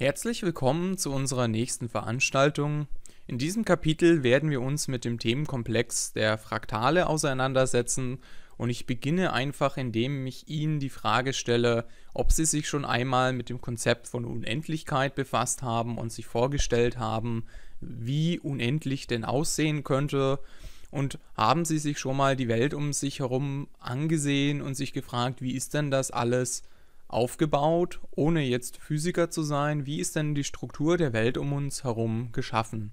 Herzlich willkommen zu unserer nächsten Veranstaltung. In diesem Kapitel werden wir uns mit dem Themenkomplex der Fraktale auseinandersetzen und ich beginne einfach, indem ich Ihnen die Frage stelle, ob Sie sich schon einmal mit dem Konzept von Unendlichkeit befasst haben und sich vorgestellt haben, wie unendlich denn aussehen könnte und haben Sie sich schon mal die Welt um sich herum angesehen und sich gefragt, wie ist denn das alles? aufgebaut, ohne jetzt Physiker zu sein? Wie ist denn die Struktur der Welt um uns herum geschaffen?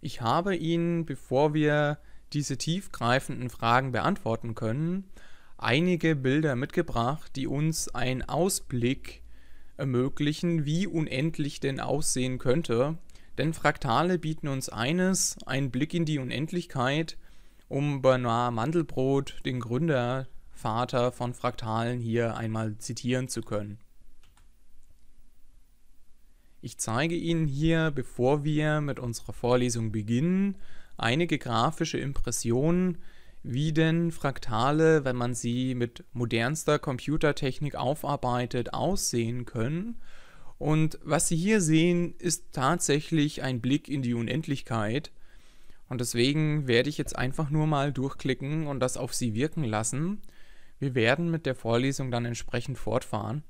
Ich habe Ihnen, bevor wir diese tiefgreifenden Fragen beantworten können, einige Bilder mitgebracht, die uns einen Ausblick ermöglichen, wie unendlich denn aussehen könnte. Denn Fraktale bieten uns eines, einen Blick in die Unendlichkeit, um Bernard Mandelbrot, den Gründer Vater von Fraktalen hier einmal zitieren zu können. Ich zeige Ihnen hier, bevor wir mit unserer Vorlesung beginnen, einige grafische Impressionen, wie denn Fraktale, wenn man sie mit modernster Computertechnik aufarbeitet, aussehen können. Und was Sie hier sehen, ist tatsächlich ein Blick in die Unendlichkeit. Und deswegen werde ich jetzt einfach nur mal durchklicken und das auf Sie wirken lassen. Wir werden mit der Vorlesung dann entsprechend fortfahren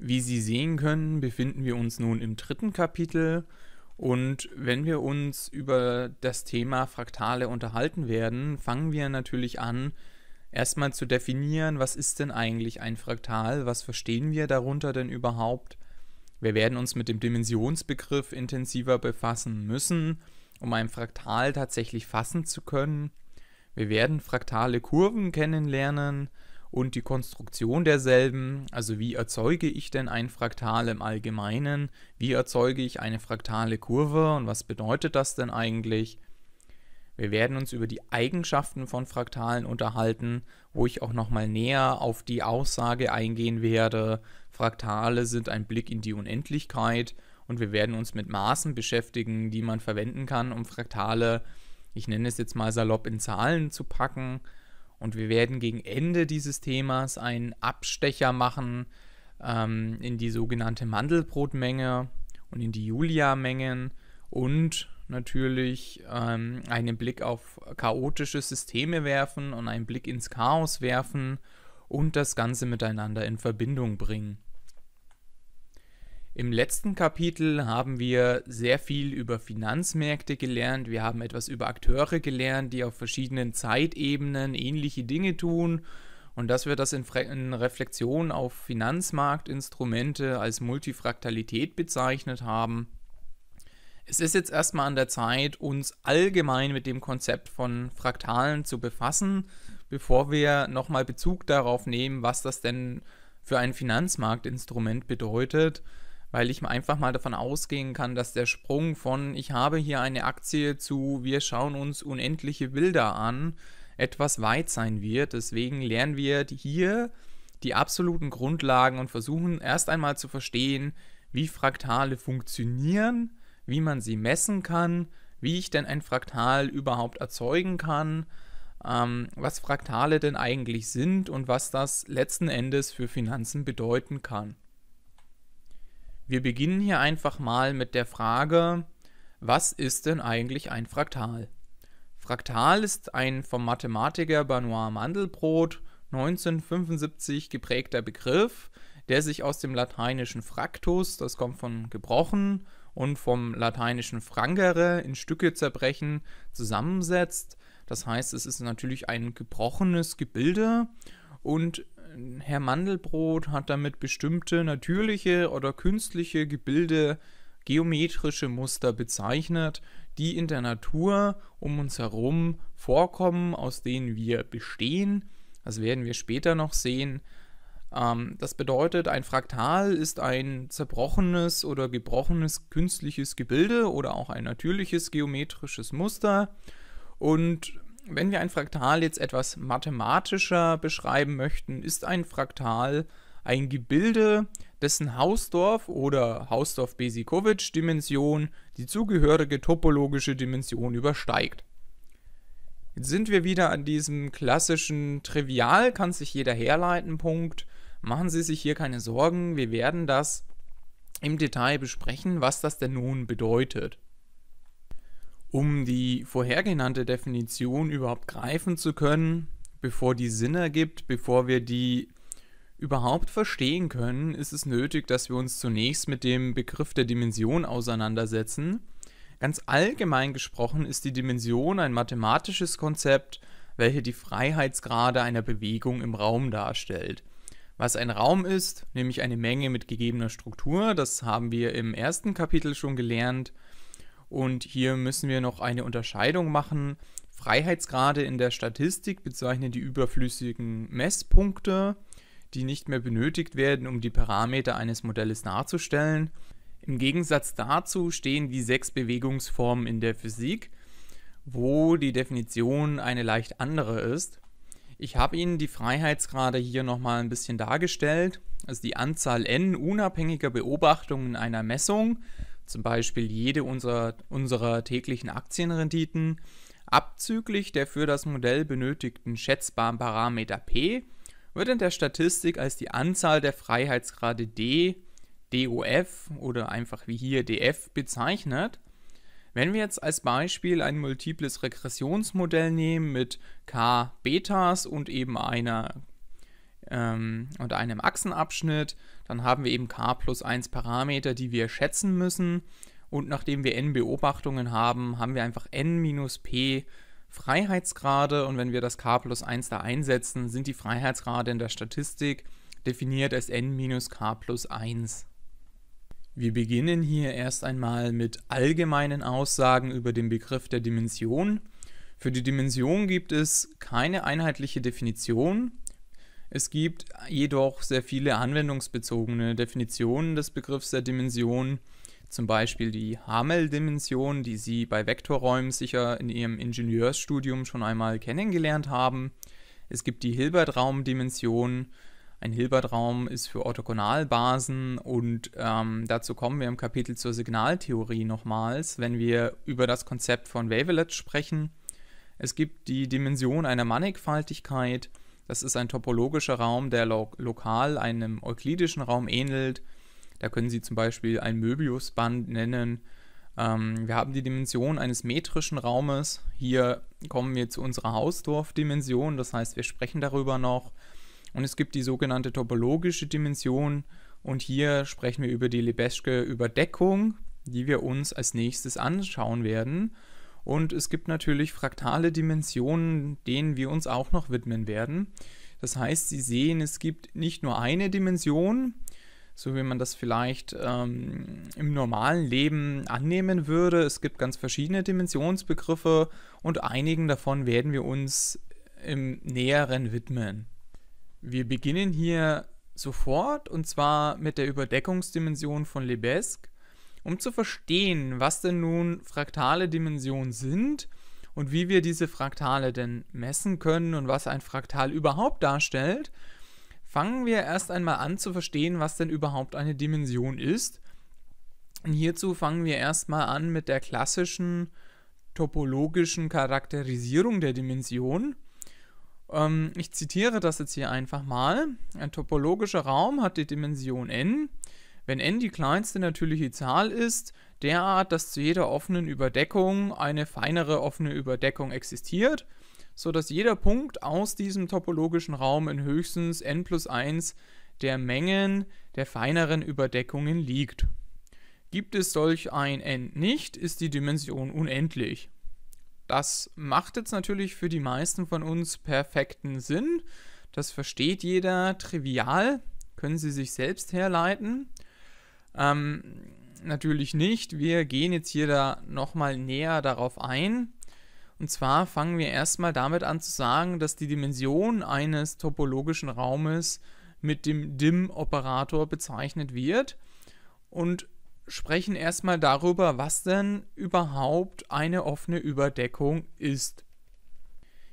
Wie Sie sehen können, befinden wir uns nun im dritten Kapitel und wenn wir uns über das Thema Fraktale unterhalten werden, fangen wir natürlich an, erstmal zu definieren, was ist denn eigentlich ein Fraktal, was verstehen wir darunter denn überhaupt. Wir werden uns mit dem Dimensionsbegriff intensiver befassen müssen, um ein Fraktal tatsächlich fassen zu können. Wir werden fraktale Kurven kennenlernen, und die Konstruktion derselben, also wie erzeuge ich denn ein Fraktal im Allgemeinen, wie erzeuge ich eine fraktale Kurve und was bedeutet das denn eigentlich. Wir werden uns über die Eigenschaften von Fraktalen unterhalten, wo ich auch nochmal näher auf die Aussage eingehen werde, Fraktale sind ein Blick in die Unendlichkeit und wir werden uns mit Maßen beschäftigen, die man verwenden kann, um Fraktale, ich nenne es jetzt mal salopp, in Zahlen zu packen. Und wir werden gegen Ende dieses Themas einen Abstecher machen ähm, in die sogenannte Mandelbrotmenge und in die Julia-Mengen und natürlich ähm, einen Blick auf chaotische Systeme werfen und einen Blick ins Chaos werfen und das Ganze miteinander in Verbindung bringen. Im letzten Kapitel haben wir sehr viel über Finanzmärkte gelernt, wir haben etwas über Akteure gelernt, die auf verschiedenen Zeitebenen ähnliche Dinge tun und dass wir das in, Fre in Reflexion auf Finanzmarktinstrumente als Multifraktalität bezeichnet haben. Es ist jetzt erstmal an der Zeit, uns allgemein mit dem Konzept von Fraktalen zu befassen, bevor wir nochmal Bezug darauf nehmen, was das denn für ein Finanzmarktinstrument bedeutet weil ich einfach mal davon ausgehen kann, dass der Sprung von ich habe hier eine Aktie zu wir schauen uns unendliche Bilder an etwas weit sein wird. Deswegen lernen wir hier die absoluten Grundlagen und versuchen erst einmal zu verstehen, wie Fraktale funktionieren, wie man sie messen kann, wie ich denn ein Fraktal überhaupt erzeugen kann, ähm, was Fraktale denn eigentlich sind und was das letzten Endes für Finanzen bedeuten kann. Wir beginnen hier einfach mal mit der Frage, was ist denn eigentlich ein Fraktal? Fraktal ist ein vom Mathematiker Benoit Mandelbrot 1975 geprägter Begriff, der sich aus dem lateinischen fractus, das kommt von gebrochen, und vom lateinischen frangere, in Stücke zerbrechen, zusammensetzt. Das heißt, es ist natürlich ein gebrochenes Gebilde und Herr Mandelbrot hat damit bestimmte natürliche oder künstliche Gebilde, geometrische Muster bezeichnet, die in der Natur um uns herum vorkommen, aus denen wir bestehen. Das werden wir später noch sehen. Ähm, das bedeutet, ein Fraktal ist ein zerbrochenes oder gebrochenes künstliches Gebilde oder auch ein natürliches geometrisches Muster. Und wenn wir ein Fraktal jetzt etwas mathematischer beschreiben möchten, ist ein Fraktal ein Gebilde, dessen Hausdorff oder hausdorff besikowitsch dimension die zugehörige topologische Dimension übersteigt. Jetzt sind wir wieder an diesem klassischen Trivial, kann sich jeder herleiten Punkt. Machen Sie sich hier keine Sorgen, wir werden das im Detail besprechen, was das denn nun bedeutet. Um die vorhergenannte Definition überhaupt greifen zu können, bevor die Sinn ergibt, bevor wir die überhaupt verstehen können, ist es nötig, dass wir uns zunächst mit dem Begriff der Dimension auseinandersetzen. Ganz allgemein gesprochen ist die Dimension ein mathematisches Konzept, welches die Freiheitsgrade einer Bewegung im Raum darstellt. Was ein Raum ist, nämlich eine Menge mit gegebener Struktur, das haben wir im ersten Kapitel schon gelernt, und hier müssen wir noch eine Unterscheidung machen. Freiheitsgrade in der Statistik bezeichnen die überflüssigen Messpunkte, die nicht mehr benötigt werden, um die Parameter eines Modells darzustellen. Im Gegensatz dazu stehen die sechs Bewegungsformen in der Physik, wo die Definition eine leicht andere ist. Ich habe Ihnen die Freiheitsgrade hier nochmal ein bisschen dargestellt. Also die Anzahl n unabhängiger Beobachtungen einer Messung zum Beispiel jede unserer, unserer täglichen Aktienrenditen abzüglich der für das Modell benötigten schätzbaren Parameter P wird in der Statistik als die Anzahl der Freiheitsgrade D, DOF oder einfach wie hier DF bezeichnet. Wenn wir jetzt als Beispiel ein multiples Regressionsmodell nehmen mit K-Betas und eben einer ähm, und einem Achsenabschnitt. Dann haben wir eben k plus 1 Parameter, die wir schätzen müssen. Und nachdem wir n Beobachtungen haben, haben wir einfach n minus p Freiheitsgrade. Und wenn wir das k plus 1 da einsetzen, sind die Freiheitsgrade in der Statistik definiert als n minus k plus 1. Wir beginnen hier erst einmal mit allgemeinen Aussagen über den Begriff der Dimension. Für die Dimension gibt es keine einheitliche Definition. Es gibt jedoch sehr viele anwendungsbezogene Definitionen des Begriffs der Dimension, zum Beispiel die Hamel-Dimension, die Sie bei Vektorräumen sicher in Ihrem Ingenieursstudium schon einmal kennengelernt haben. Es gibt die Hilbert-Raum-Dimension. Ein Hilbert-Raum ist für Orthogonalbasen und ähm, dazu kommen wir im Kapitel zur Signaltheorie nochmals, wenn wir über das Konzept von Wavelets sprechen. Es gibt die Dimension einer Mannigfaltigkeit. Das ist ein topologischer Raum, der lo lokal einem euklidischen Raum ähnelt. Da können Sie zum Beispiel ein Möbiusband nennen. Ähm, wir haben die Dimension eines metrischen Raumes. Hier kommen wir zu unserer Hausdorff-Dimension, das heißt, wir sprechen darüber noch. Und es gibt die sogenannte topologische Dimension. Und hier sprechen wir über die Lebesgue Überdeckung, die wir uns als nächstes anschauen werden. Und es gibt natürlich fraktale Dimensionen, denen wir uns auch noch widmen werden. Das heißt, Sie sehen, es gibt nicht nur eine Dimension, so wie man das vielleicht ähm, im normalen Leben annehmen würde. Es gibt ganz verschiedene Dimensionsbegriffe und einigen davon werden wir uns im Näheren widmen. Wir beginnen hier sofort und zwar mit der Überdeckungsdimension von Lebesgue. Um zu verstehen, was denn nun fraktale Dimensionen sind und wie wir diese Fraktale denn messen können und was ein Fraktal überhaupt darstellt, fangen wir erst einmal an zu verstehen, was denn überhaupt eine Dimension ist. Und hierzu fangen wir erstmal an mit der klassischen topologischen Charakterisierung der Dimension. Ähm, ich zitiere das jetzt hier einfach mal. Ein topologischer Raum hat die Dimension n wenn n die kleinste natürliche Zahl ist, derart, dass zu jeder offenen Überdeckung eine feinere offene Überdeckung existiert, so dass jeder Punkt aus diesem topologischen Raum in höchstens n plus 1 der Mengen der feineren Überdeckungen liegt. Gibt es solch ein n nicht, ist die Dimension unendlich. Das macht jetzt natürlich für die meisten von uns perfekten Sinn. Das versteht jeder trivial, können Sie sich selbst herleiten. Ähm, natürlich nicht. Wir gehen jetzt hier da nochmal näher darauf ein. Und zwar fangen wir erstmal damit an zu sagen, dass die Dimension eines topologischen Raumes mit dem DIM-Operator bezeichnet wird und sprechen erstmal darüber, was denn überhaupt eine offene Überdeckung ist.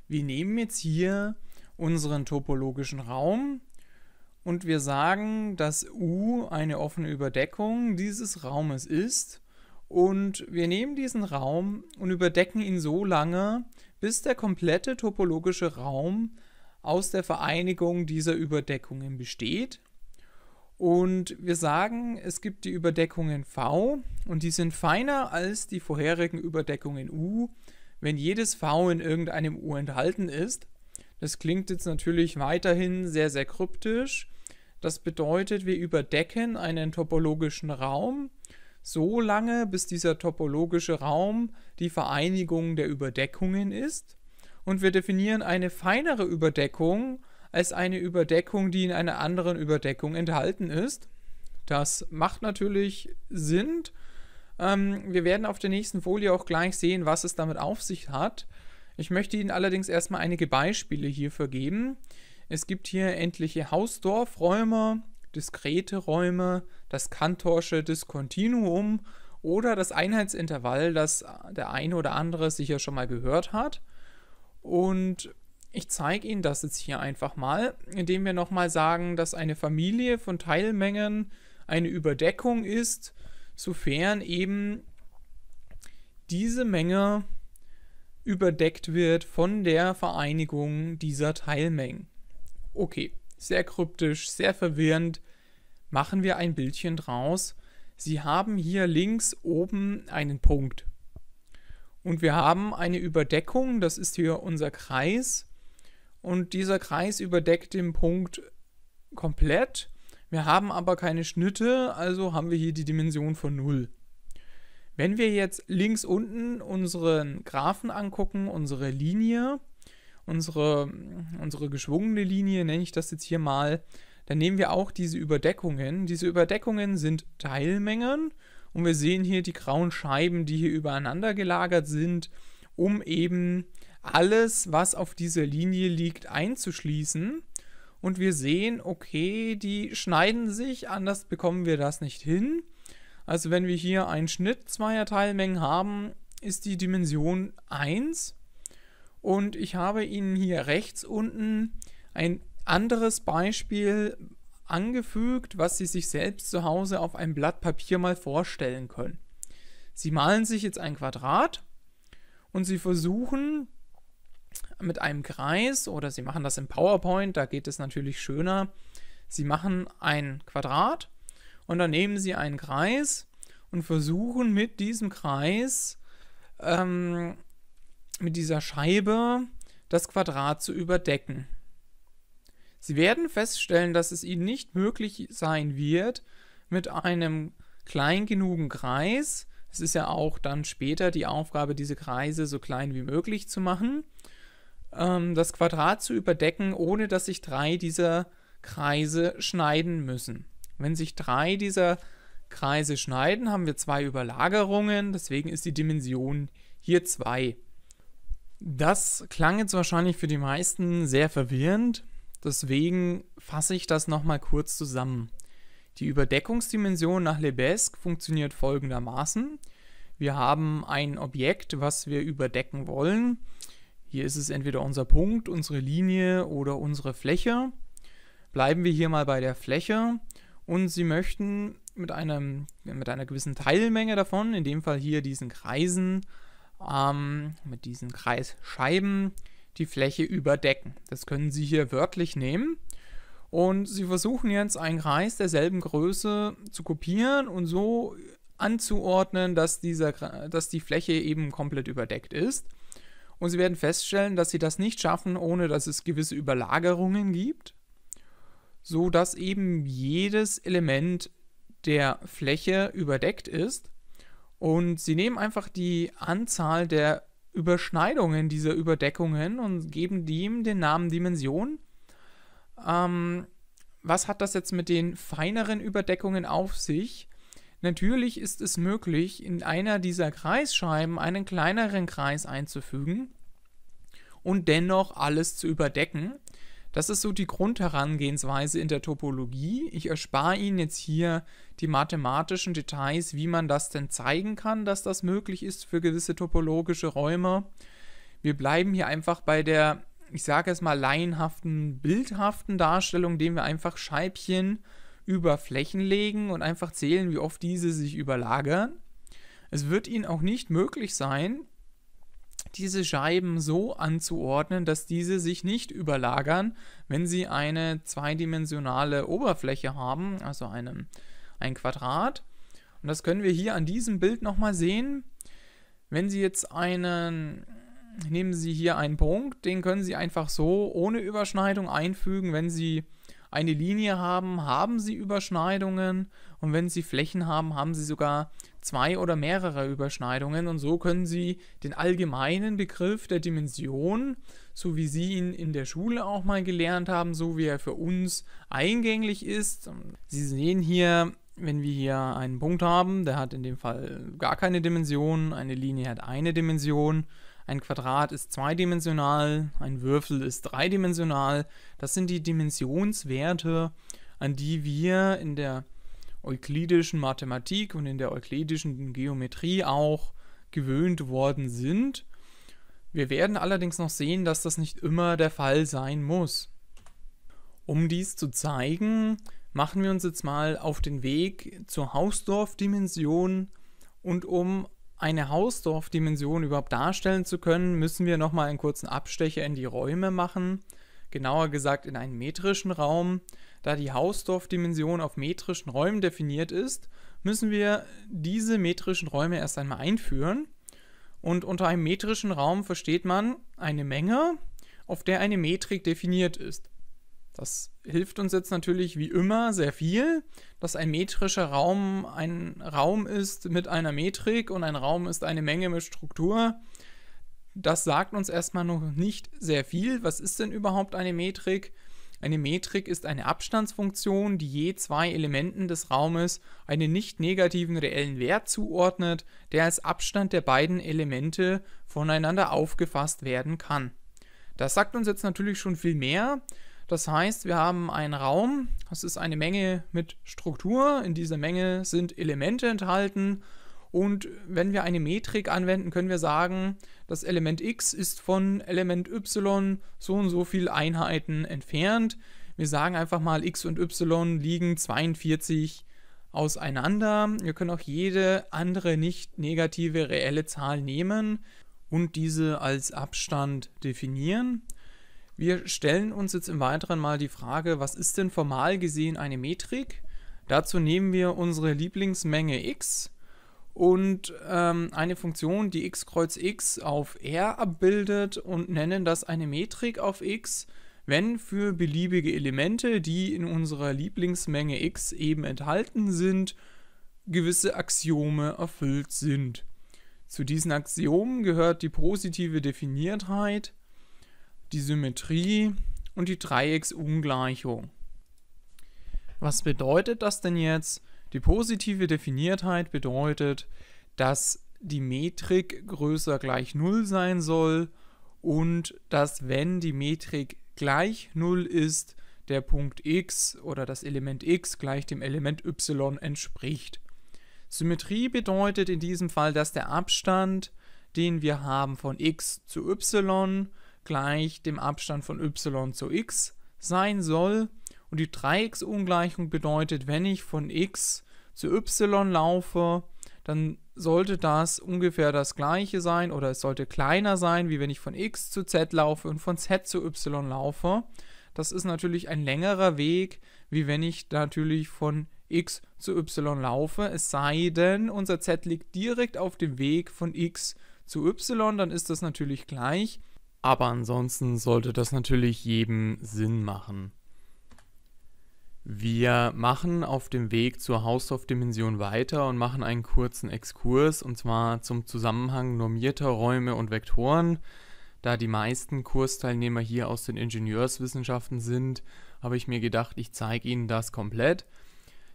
Wir nehmen jetzt hier unseren topologischen Raum und wir sagen, dass U eine offene Überdeckung dieses Raumes ist und wir nehmen diesen Raum und überdecken ihn so lange, bis der komplette topologische Raum aus der Vereinigung dieser Überdeckungen besteht. Und wir sagen, es gibt die Überdeckungen V und die sind feiner als die vorherigen Überdeckungen U, wenn jedes V in irgendeinem U enthalten ist. Das klingt jetzt natürlich weiterhin sehr, sehr kryptisch, das bedeutet, wir überdecken einen topologischen Raum so lange, bis dieser topologische Raum die Vereinigung der Überdeckungen ist. Und wir definieren eine feinere Überdeckung als eine Überdeckung, die in einer anderen Überdeckung enthalten ist. Das macht natürlich Sinn. Ähm, wir werden auf der nächsten Folie auch gleich sehen, was es damit auf sich hat. Ich möchte Ihnen allerdings erstmal einige Beispiele hierfür geben. Es gibt hier endliche Hausdorfräume, diskrete Räume, das Kantorsche Diskontinuum oder das Einheitsintervall, das der eine oder andere sicher schon mal gehört hat. Und ich zeige Ihnen das jetzt hier einfach mal, indem wir nochmal sagen, dass eine Familie von Teilmengen eine Überdeckung ist, sofern eben diese Menge überdeckt wird von der Vereinigung dieser Teilmengen. Okay, sehr kryptisch, sehr verwirrend. Machen wir ein Bildchen draus. Sie haben hier links oben einen Punkt. Und wir haben eine Überdeckung, das ist hier unser Kreis. Und dieser Kreis überdeckt den Punkt komplett. Wir haben aber keine Schnitte, also haben wir hier die Dimension von 0. Wenn wir jetzt links unten unseren Graphen angucken, unsere Linie, unsere, mm, unsere geschwungene Linie, nenne ich das jetzt hier mal, dann nehmen wir auch diese Überdeckungen. Diese Überdeckungen sind Teilmengen und wir sehen hier die grauen Scheiben, die hier übereinander gelagert sind, um eben alles, was auf dieser Linie liegt, einzuschließen. Und wir sehen, okay, die schneiden sich, anders bekommen wir das nicht hin. Also wenn wir hier einen Schnitt zweier Teilmengen haben, ist die Dimension 1 und ich habe Ihnen hier rechts unten ein anderes Beispiel angefügt, was Sie sich selbst zu Hause auf einem Blatt Papier mal vorstellen können. Sie malen sich jetzt ein Quadrat und Sie versuchen mit einem Kreis oder Sie machen das im PowerPoint, da geht es natürlich schöner. Sie machen ein Quadrat und dann nehmen Sie einen Kreis und versuchen mit diesem Kreis ähm, mit dieser Scheibe das Quadrat zu überdecken. Sie werden feststellen, dass es Ihnen nicht möglich sein wird, mit einem klein genugen Kreis, es ist ja auch dann später die Aufgabe, diese Kreise so klein wie möglich zu machen, ähm, das Quadrat zu überdecken, ohne dass sich drei dieser Kreise schneiden müssen. Wenn sich drei dieser Kreise schneiden, haben wir zwei Überlagerungen, deswegen ist die Dimension hier 2. Das klang jetzt wahrscheinlich für die meisten sehr verwirrend. Deswegen fasse ich das nochmal kurz zusammen. Die Überdeckungsdimension nach Lebesgue funktioniert folgendermaßen. Wir haben ein Objekt, was wir überdecken wollen. Hier ist es entweder unser Punkt, unsere Linie oder unsere Fläche. Bleiben wir hier mal bei der Fläche und Sie möchten mit, einem, mit einer gewissen Teilmenge davon, in dem Fall hier diesen Kreisen, ähm, mit diesen Kreisscheiben die Fläche überdecken. Das können Sie hier wörtlich nehmen. Und Sie versuchen jetzt einen Kreis derselben Größe zu kopieren und so anzuordnen, dass, dieser, dass die Fläche eben komplett überdeckt ist. Und Sie werden feststellen, dass Sie das nicht schaffen, ohne dass es gewisse Überlagerungen gibt, so dass eben jedes Element der Fläche überdeckt ist und sie nehmen einfach die Anzahl der Überschneidungen dieser Überdeckungen und geben dem den Namen Dimension. Ähm, was hat das jetzt mit den feineren Überdeckungen auf sich? Natürlich ist es möglich, in einer dieser Kreisscheiben einen kleineren Kreis einzufügen und dennoch alles zu überdecken. Das ist so die Grundherangehensweise in der Topologie. Ich erspare Ihnen jetzt hier die mathematischen Details, wie man das denn zeigen kann, dass das möglich ist für gewisse topologische Räume. Wir bleiben hier einfach bei der, ich sage es mal, laienhaften, bildhaften Darstellung, indem wir einfach Scheibchen über Flächen legen und einfach zählen, wie oft diese sich überlagern. Es wird Ihnen auch nicht möglich sein, diese Scheiben so anzuordnen, dass diese sich nicht überlagern, wenn sie eine zweidimensionale Oberfläche haben, also einem, ein Quadrat. Und das können wir hier an diesem Bild nochmal sehen. Wenn Sie jetzt einen, nehmen Sie hier einen Punkt, den können Sie einfach so ohne Überschneidung einfügen, wenn Sie eine Linie haben, haben sie Überschneidungen und wenn sie Flächen haben, haben sie sogar zwei oder mehrere Überschneidungen und so können sie den allgemeinen Begriff der Dimension, so wie sie ihn in der Schule auch mal gelernt haben, so wie er für uns eingänglich ist. Sie sehen hier, wenn wir hier einen Punkt haben, der hat in dem Fall gar keine Dimension, eine Linie hat eine Dimension ein Quadrat ist zweidimensional, ein Würfel ist dreidimensional. Das sind die Dimensionswerte, an die wir in der euklidischen Mathematik und in der euklidischen Geometrie auch gewöhnt worden sind. Wir werden allerdings noch sehen, dass das nicht immer der Fall sein muss. Um dies zu zeigen, machen wir uns jetzt mal auf den Weg zur Hausdorff-Dimension und um eine Hausdorf-Dimension überhaupt darstellen zu können, müssen wir nochmal einen kurzen Abstecher in die Räume machen. Genauer gesagt in einen metrischen Raum. Da die Hausdorf-Dimension auf metrischen Räumen definiert ist, müssen wir diese metrischen Räume erst einmal einführen. Und unter einem metrischen Raum versteht man eine Menge, auf der eine Metrik definiert ist. Das hilft uns jetzt natürlich wie immer sehr viel, dass ein metrischer Raum ein Raum ist mit einer Metrik und ein Raum ist eine Menge mit Struktur. Das sagt uns erstmal noch nicht sehr viel. Was ist denn überhaupt eine Metrik? Eine Metrik ist eine Abstandsfunktion, die je zwei Elementen des Raumes einen nicht negativen reellen Wert zuordnet, der als Abstand der beiden Elemente voneinander aufgefasst werden kann. Das sagt uns jetzt natürlich schon viel mehr, das heißt, wir haben einen Raum, das ist eine Menge mit Struktur, in dieser Menge sind Elemente enthalten und wenn wir eine Metrik anwenden, können wir sagen, das Element x ist von Element y so und so viele Einheiten entfernt. Wir sagen einfach mal, x und y liegen 42 auseinander. Wir können auch jede andere nicht negative reelle Zahl nehmen und diese als Abstand definieren. Wir stellen uns jetzt im Weiteren mal die Frage, was ist denn formal gesehen eine Metrik? Dazu nehmen wir unsere Lieblingsmenge x und ähm, eine Funktion, die x kreuz x auf r abbildet und nennen das eine Metrik auf x, wenn für beliebige Elemente, die in unserer Lieblingsmenge x eben enthalten sind, gewisse Axiome erfüllt sind. Zu diesen Axiomen gehört die positive Definiertheit, die Symmetrie und die Dreiecksungleichung. Was bedeutet das denn jetzt? Die positive Definiertheit bedeutet, dass die Metrik größer gleich 0 sein soll und dass wenn die Metrik gleich 0 ist, der Punkt x oder das Element x gleich dem Element y entspricht. Symmetrie bedeutet in diesem Fall, dass der Abstand, den wir haben von x zu y, gleich dem Abstand von y zu x sein soll. Und die Dreiecksungleichung bedeutet, wenn ich von x zu y laufe, dann sollte das ungefähr das gleiche sein oder es sollte kleiner sein, wie wenn ich von x zu z laufe und von z zu y laufe. Das ist natürlich ein längerer Weg, wie wenn ich natürlich von x zu y laufe, es sei denn, unser z liegt direkt auf dem Weg von x zu y, dann ist das natürlich gleich aber ansonsten sollte das natürlich jedem Sinn machen. Wir machen auf dem Weg zur Hausdorff-Dimension weiter und machen einen kurzen Exkurs und zwar zum Zusammenhang normierter Räume und Vektoren. Da die meisten Kursteilnehmer hier aus den Ingenieurswissenschaften sind, habe ich mir gedacht, ich zeige Ihnen das komplett.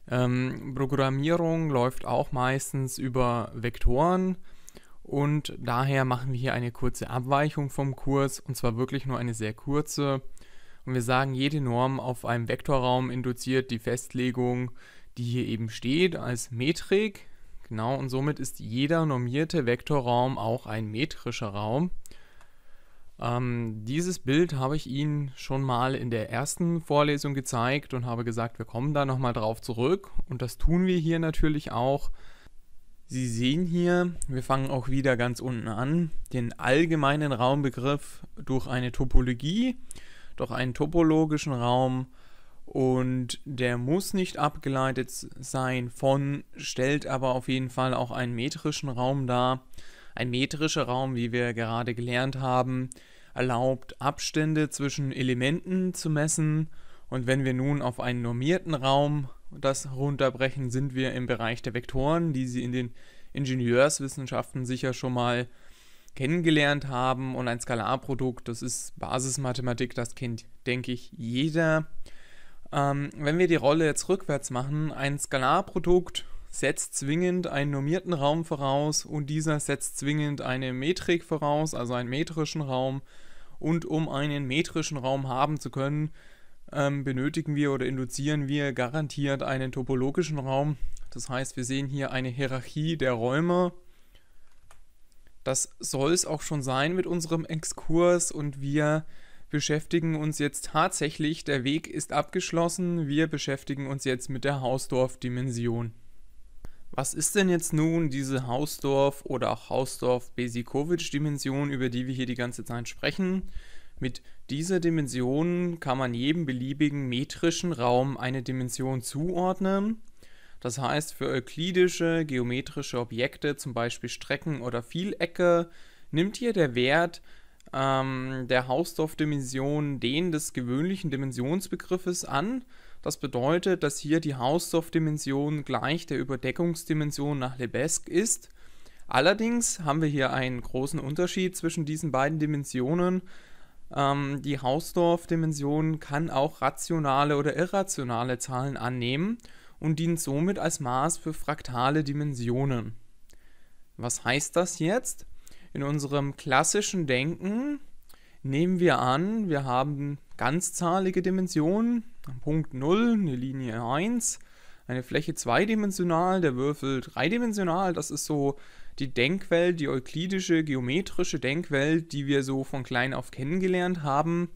Ähm, Programmierung läuft auch meistens über Vektoren. Und daher machen wir hier eine kurze Abweichung vom Kurs, und zwar wirklich nur eine sehr kurze. Und wir sagen, jede Norm auf einem Vektorraum induziert die Festlegung, die hier eben steht, als Metrik. Genau, und somit ist jeder normierte Vektorraum auch ein metrischer Raum. Ähm, dieses Bild habe ich Ihnen schon mal in der ersten Vorlesung gezeigt und habe gesagt, wir kommen da nochmal drauf zurück. Und das tun wir hier natürlich auch. Sie sehen hier, wir fangen auch wieder ganz unten an, den allgemeinen Raumbegriff durch eine Topologie, durch einen topologischen Raum und der muss nicht abgeleitet sein von, stellt aber auf jeden Fall auch einen metrischen Raum dar. Ein metrischer Raum, wie wir gerade gelernt haben, erlaubt Abstände zwischen Elementen zu messen und wenn wir nun auf einen normierten Raum das runterbrechen, sind wir im Bereich der Vektoren, die Sie in den Ingenieurswissenschaften sicher schon mal kennengelernt haben. Und ein Skalarprodukt, das ist Basismathematik, das kennt, denke ich, jeder. Ähm, wenn wir die Rolle jetzt rückwärts machen, ein Skalarprodukt setzt zwingend einen normierten Raum voraus und dieser setzt zwingend eine Metrik voraus, also einen metrischen Raum. Und um einen metrischen Raum haben zu können, ähm, benötigen wir oder induzieren wir garantiert einen topologischen Raum. Das heißt, wir sehen hier eine Hierarchie der Räume. Das soll es auch schon sein mit unserem Exkurs und wir beschäftigen uns jetzt tatsächlich, der Weg ist abgeschlossen, wir beschäftigen uns jetzt mit der Hausdorff-Dimension. Was ist denn jetzt nun diese Hausdorff oder auch Hausdorff-Besikowitsch-Dimension, über die wir hier die ganze Zeit sprechen? Mit dieser Dimension kann man jedem beliebigen metrischen Raum eine Dimension zuordnen. Das heißt, für euklidische geometrische Objekte, zum Beispiel Strecken oder Vielecke, nimmt hier der Wert ähm, der Hausdorff-Dimension den des gewöhnlichen Dimensionsbegriffes an. Das bedeutet, dass hier die Hausdorff-Dimension gleich der Überdeckungsdimension nach Lebesgue ist. Allerdings haben wir hier einen großen Unterschied zwischen diesen beiden Dimensionen. Ähm, die Hausdorff-Dimension kann auch rationale oder irrationale Zahlen annehmen und dient somit als Maß für fraktale Dimensionen. Was heißt das jetzt? In unserem klassischen Denken nehmen wir an, wir haben ganzzahlige Dimensionen, Punkt 0, eine Linie 1, eine Fläche zweidimensional, der Würfel dreidimensional, das ist so die Denkwelt, die euklidische, geometrische Denkwelt, die wir so von klein auf kennengelernt haben.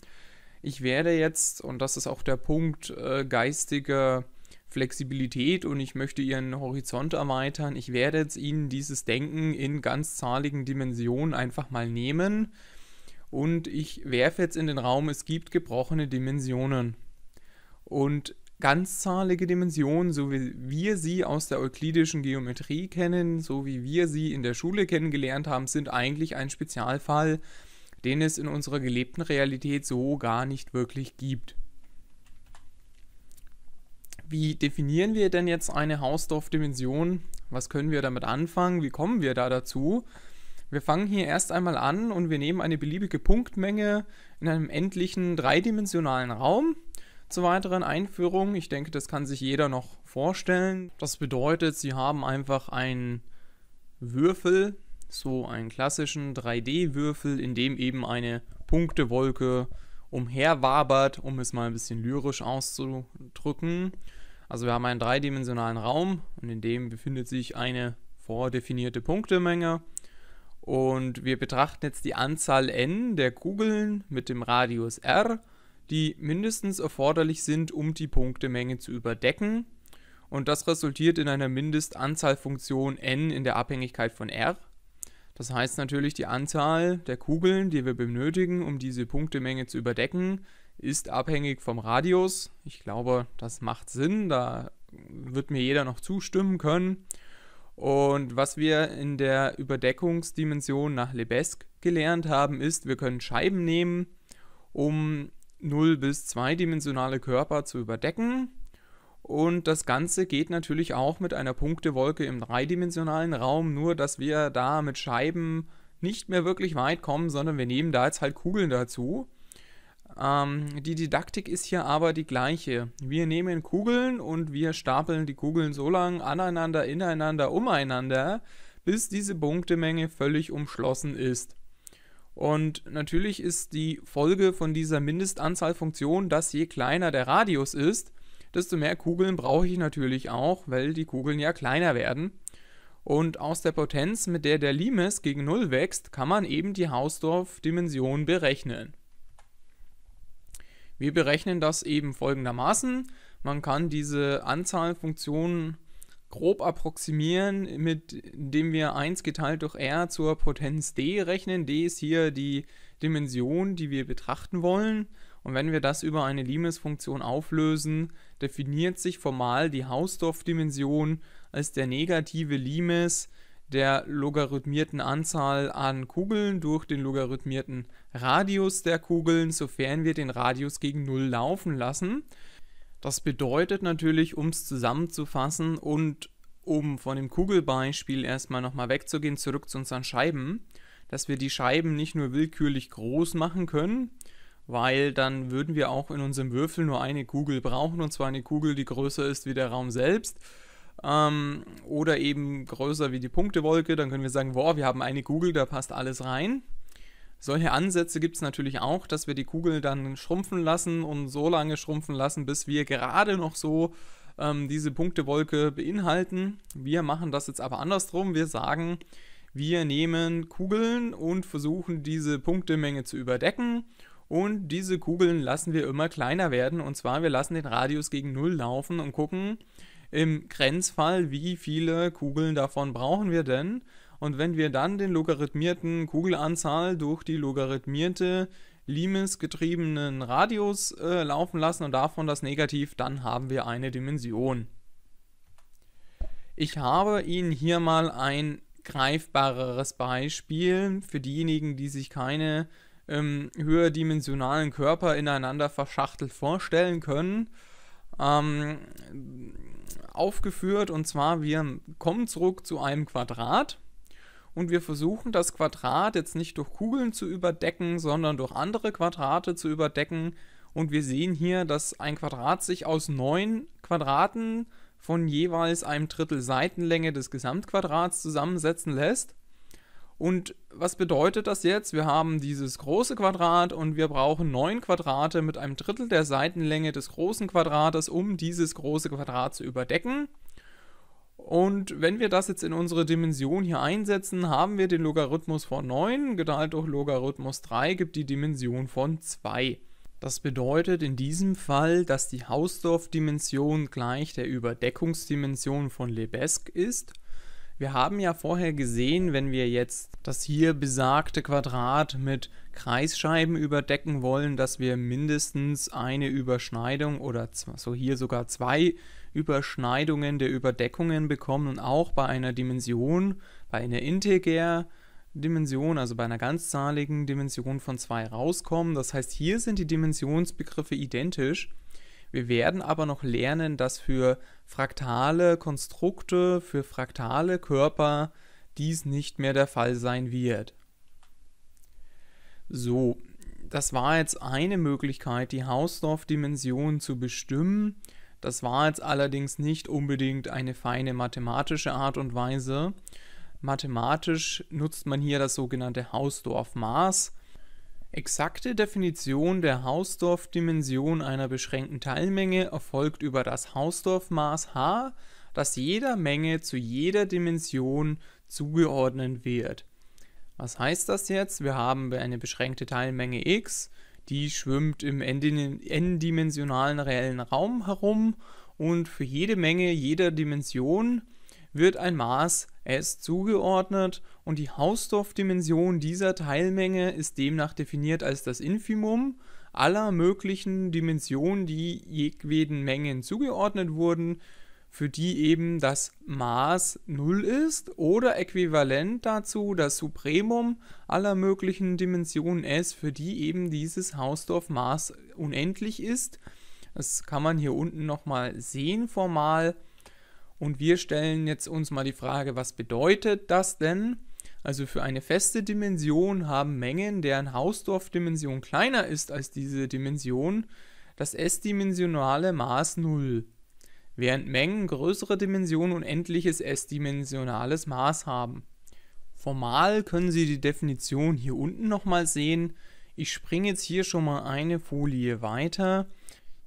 Ich werde jetzt, und das ist auch der Punkt, äh, geistiger Flexibilität und ich möchte ihren Horizont erweitern. Ich werde jetzt ihnen dieses Denken in ganzzahligen Dimensionen einfach mal nehmen und ich werfe jetzt in den Raum, es gibt gebrochene Dimensionen. Und ganzzahlige Dimension, so wie wir sie aus der euklidischen Geometrie kennen, so wie wir sie in der Schule kennengelernt haben, sind eigentlich ein Spezialfall, den es in unserer gelebten Realität so gar nicht wirklich gibt. Wie definieren wir denn jetzt eine Hausdorff-Dimension? Was können wir damit anfangen? Wie kommen wir da dazu? Wir fangen hier erst einmal an und wir nehmen eine beliebige Punktmenge in einem endlichen dreidimensionalen Raum zur weiteren Einführung, ich denke, das kann sich jeder noch vorstellen. Das bedeutet, sie haben einfach einen Würfel, so einen klassischen 3D-Würfel, in dem eben eine Punktewolke umherwabert, um es mal ein bisschen lyrisch auszudrücken. Also wir haben einen dreidimensionalen Raum und in dem befindet sich eine vordefinierte Punktemenge. Und wir betrachten jetzt die Anzahl n der Kugeln mit dem Radius r die mindestens erforderlich sind, um die Punktemenge zu überdecken. Und das resultiert in einer Mindestanzahlfunktion n in der Abhängigkeit von r. Das heißt natürlich, die Anzahl der Kugeln, die wir benötigen, um diese Punktemenge zu überdecken, ist abhängig vom Radius. Ich glaube, das macht Sinn, da wird mir jeder noch zustimmen können. Und was wir in der Überdeckungsdimension nach Lebesgue gelernt haben, ist, wir können Scheiben nehmen, um null- bis zweidimensionale Körper zu überdecken. Und das Ganze geht natürlich auch mit einer Punktewolke im dreidimensionalen Raum, nur dass wir da mit Scheiben nicht mehr wirklich weit kommen, sondern wir nehmen da jetzt halt Kugeln dazu. Ähm, die Didaktik ist hier aber die gleiche. Wir nehmen Kugeln und wir stapeln die Kugeln so lang aneinander, ineinander, umeinander, bis diese Punktemenge völlig umschlossen ist. Und natürlich ist die Folge von dieser Mindestanzahlfunktion, dass je kleiner der Radius ist, desto mehr Kugeln brauche ich natürlich auch, weil die Kugeln ja kleiner werden. Und aus der Potenz, mit der der Limes gegen 0 wächst, kann man eben die Hausdorff-Dimension berechnen. Wir berechnen das eben folgendermaßen. Man kann diese Anzahlfunktionen Funktionen grob approximieren, mit dem wir 1 geteilt durch r zur Potenz d rechnen. d ist hier die Dimension, die wir betrachten wollen. Und wenn wir das über eine Limes-Funktion auflösen, definiert sich formal die Hausdorff-Dimension als der negative Limes der logarithmierten Anzahl an Kugeln durch den logarithmierten Radius der Kugeln, sofern wir den Radius gegen 0 laufen lassen. Das bedeutet natürlich, um es zusammenzufassen und um von dem Kugelbeispiel erstmal nochmal wegzugehen, zurück zu unseren Scheiben, dass wir die Scheiben nicht nur willkürlich groß machen können, weil dann würden wir auch in unserem Würfel nur eine Kugel brauchen, und zwar eine Kugel, die größer ist wie der Raum selbst, ähm, oder eben größer wie die Punktewolke, dann können wir sagen, boah, wir haben eine Kugel, da passt alles rein. Solche Ansätze gibt es natürlich auch, dass wir die Kugel dann schrumpfen lassen und so lange schrumpfen lassen, bis wir gerade noch so ähm, diese Punktewolke beinhalten. Wir machen das jetzt aber andersrum. Wir sagen, wir nehmen Kugeln und versuchen diese Punktemenge zu überdecken. Und diese Kugeln lassen wir immer kleiner werden. Und zwar, wir lassen den Radius gegen 0 laufen und gucken im Grenzfall, wie viele Kugeln davon brauchen wir denn. Und wenn wir dann den logarithmierten Kugelanzahl durch die logarithmierte Limes getriebenen Radius äh, laufen lassen und davon das Negativ, dann haben wir eine Dimension. Ich habe Ihnen hier mal ein greifbareres Beispiel für diejenigen, die sich keine ähm, höherdimensionalen Körper ineinander verschachtelt vorstellen können, ähm, aufgeführt. Und zwar, wir kommen zurück zu einem Quadrat und wir versuchen das Quadrat jetzt nicht durch Kugeln zu überdecken, sondern durch andere Quadrate zu überdecken. Und wir sehen hier, dass ein Quadrat sich aus neun Quadraten von jeweils einem Drittel Seitenlänge des Gesamtquadrats zusammensetzen lässt. Und was bedeutet das jetzt? Wir haben dieses große Quadrat und wir brauchen neun Quadrate mit einem Drittel der Seitenlänge des großen Quadrates, um dieses große Quadrat zu überdecken. Und wenn wir das jetzt in unsere Dimension hier einsetzen, haben wir den Logarithmus von 9 geteilt durch Logarithmus 3 gibt die Dimension von 2. Das bedeutet in diesem Fall, dass die Hausdorff-Dimension gleich der Überdeckungsdimension von Lebesgue ist. Wir haben ja vorher gesehen, wenn wir jetzt das hier besagte Quadrat mit Kreisscheiben überdecken wollen, dass wir mindestens eine Überschneidung oder so hier sogar zwei Überschneidungen der Überdeckungen bekommen und auch bei einer Dimension, bei einer integer Dimension, also bei einer ganzzahligen Dimension von 2 rauskommen. Das heißt, hier sind die Dimensionsbegriffe identisch. Wir werden aber noch lernen, dass für fraktale Konstrukte, für fraktale Körper dies nicht mehr der Fall sein wird. So, das war jetzt eine Möglichkeit, die Hausdorff-Dimension zu bestimmen. Das war jetzt allerdings nicht unbedingt eine feine mathematische Art und Weise. Mathematisch nutzt man hier das sogenannte Hausdorff-Maß. Exakte Definition der Hausdorff-Dimension einer beschränkten Teilmenge erfolgt über das Hausdorff-Maß H, das jeder Menge zu jeder Dimension zugeordnet wird. Was heißt das jetzt? Wir haben eine beschränkte Teilmenge x, die schwimmt im n-dimensionalen reellen Raum herum und für jede Menge jeder Dimension wird ein Maß S zugeordnet und die Hausdorff-Dimension dieser Teilmenge ist demnach definiert als das Infimum aller möglichen Dimensionen, die jedweden Mengen zugeordnet wurden, für die eben das Maß 0 ist oder äquivalent dazu das Supremum aller möglichen Dimensionen S, für die eben dieses Hausdorff-Maß unendlich ist. Das kann man hier unten nochmal sehen formal. Und wir stellen jetzt uns mal die Frage, was bedeutet das denn? Also für eine feste Dimension haben Mengen, deren Hausdorff-Dimension kleiner ist als diese Dimension, das S-dimensionale Maß 0 während Mengen größere Dimensionen und endliches s-dimensionales Maß haben. Formal können Sie die Definition hier unten nochmal sehen. Ich springe jetzt hier schon mal eine Folie weiter.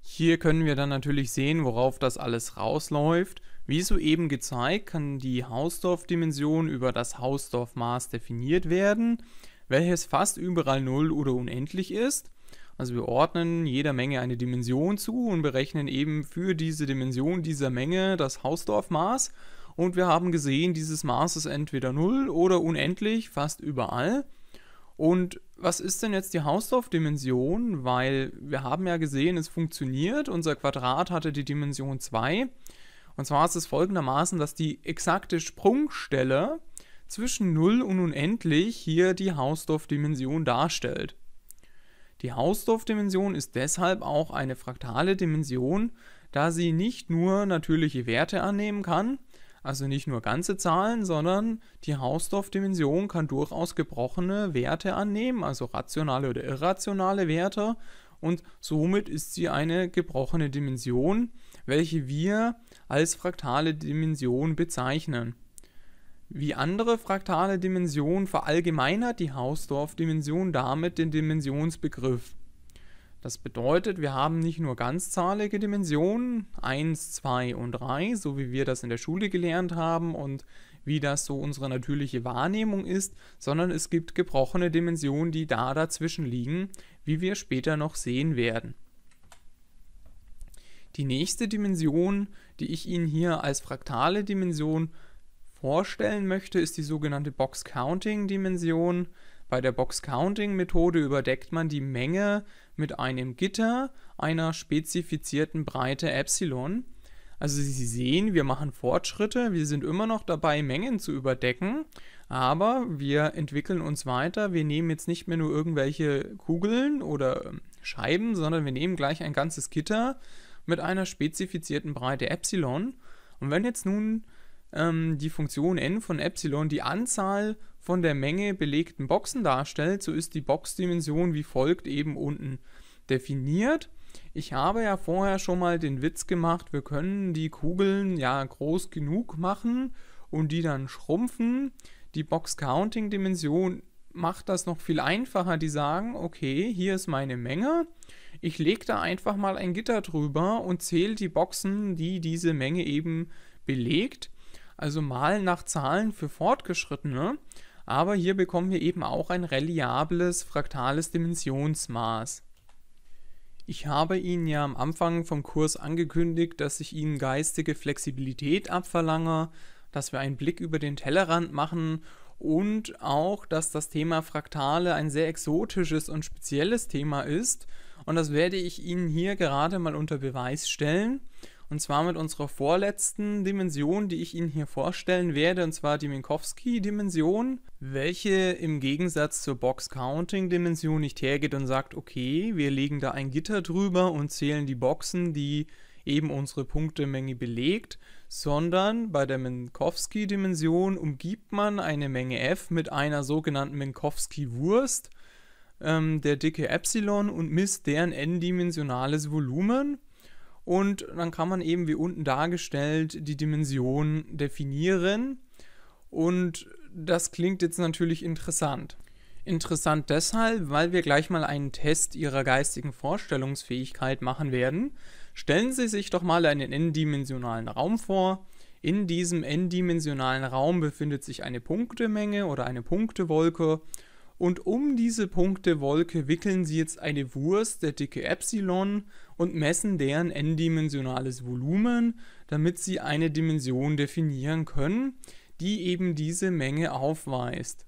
Hier können wir dann natürlich sehen, worauf das alles rausläuft. Wie soeben gezeigt, kann die Hausdorff-Dimension über das Hausdorff-Maß definiert werden, welches fast überall 0 oder unendlich ist. Also wir ordnen jeder Menge eine Dimension zu und berechnen eben für diese Dimension dieser Menge das Hausdorff-Maß. Und wir haben gesehen, dieses Maß ist entweder 0 oder unendlich, fast überall. Und was ist denn jetzt die Hausdorff-Dimension? Weil wir haben ja gesehen, es funktioniert. Unser Quadrat hatte die Dimension 2. Und zwar ist es folgendermaßen, dass die exakte Sprungstelle zwischen 0 und unendlich hier die Hausdorff-Dimension darstellt. Die Hausdorff-Dimension ist deshalb auch eine fraktale Dimension, da sie nicht nur natürliche Werte annehmen kann, also nicht nur ganze Zahlen, sondern die Hausdorff-Dimension kann durchaus gebrochene Werte annehmen, also rationale oder irrationale Werte, und somit ist sie eine gebrochene Dimension, welche wir als fraktale Dimension bezeichnen. Wie andere fraktale Dimensionen verallgemeinert die Hausdorff-Dimension damit den Dimensionsbegriff. Das bedeutet, wir haben nicht nur ganzzahlige Dimensionen 1, 2 und 3, so wie wir das in der Schule gelernt haben und wie das so unsere natürliche Wahrnehmung ist, sondern es gibt gebrochene Dimensionen, die da dazwischen liegen, wie wir später noch sehen werden. Die nächste Dimension, die ich Ihnen hier als fraktale Dimension vorstellen möchte, ist die sogenannte Box Counting Dimension. Bei der Box Counting Methode überdeckt man die Menge mit einem Gitter einer spezifizierten Breite Epsilon. Also Sie sehen, wir machen Fortschritte, wir sind immer noch dabei, Mengen zu überdecken, aber wir entwickeln uns weiter. Wir nehmen jetzt nicht mehr nur irgendwelche Kugeln oder ähm, Scheiben, sondern wir nehmen gleich ein ganzes Gitter mit einer spezifizierten Breite Epsilon. Und wenn jetzt nun ähm, die Funktion n von Epsilon die Anzahl von der Menge belegten Boxen darstellt, so ist die Boxdimension wie folgt eben unten definiert. Ich habe ja vorher schon mal den Witz gemacht, wir können die Kugeln ja groß genug machen und die dann schrumpfen. Die Box-Counting-Dimension macht das noch viel einfacher. Die sagen, okay, hier ist meine Menge. Ich lege da einfach mal ein Gitter drüber und zähle die Boxen, die diese Menge eben belegt also mal nach Zahlen für Fortgeschrittene, aber hier bekommen wir eben auch ein reliables fraktales Dimensionsmaß. Ich habe Ihnen ja am Anfang vom Kurs angekündigt, dass ich Ihnen geistige Flexibilität abverlange, dass wir einen Blick über den Tellerrand machen und auch, dass das Thema Fraktale ein sehr exotisches und spezielles Thema ist. Und das werde ich Ihnen hier gerade mal unter Beweis stellen und zwar mit unserer vorletzten Dimension, die ich Ihnen hier vorstellen werde, und zwar die Minkowski-Dimension, welche im Gegensatz zur Box-Counting-Dimension nicht hergeht und sagt, okay, wir legen da ein Gitter drüber und zählen die Boxen, die eben unsere Punktemenge belegt, sondern bei der Minkowski-Dimension umgibt man eine Menge f mit einer sogenannten Minkowski-Wurst, ähm, der dicke Epsilon, und misst deren n-dimensionales Volumen. Und dann kann man eben wie unten dargestellt die Dimension definieren. Und das klingt jetzt natürlich interessant. Interessant deshalb, weil wir gleich mal einen Test Ihrer geistigen Vorstellungsfähigkeit machen werden. Stellen Sie sich doch mal einen n-dimensionalen Raum vor. In diesem n-dimensionalen Raum befindet sich eine Punktemenge oder eine Punktewolke und um diese Punktewolke wickeln sie jetzt eine Wurst, der dicke Epsilon, und messen deren n-dimensionales Volumen, damit sie eine Dimension definieren können, die eben diese Menge aufweist.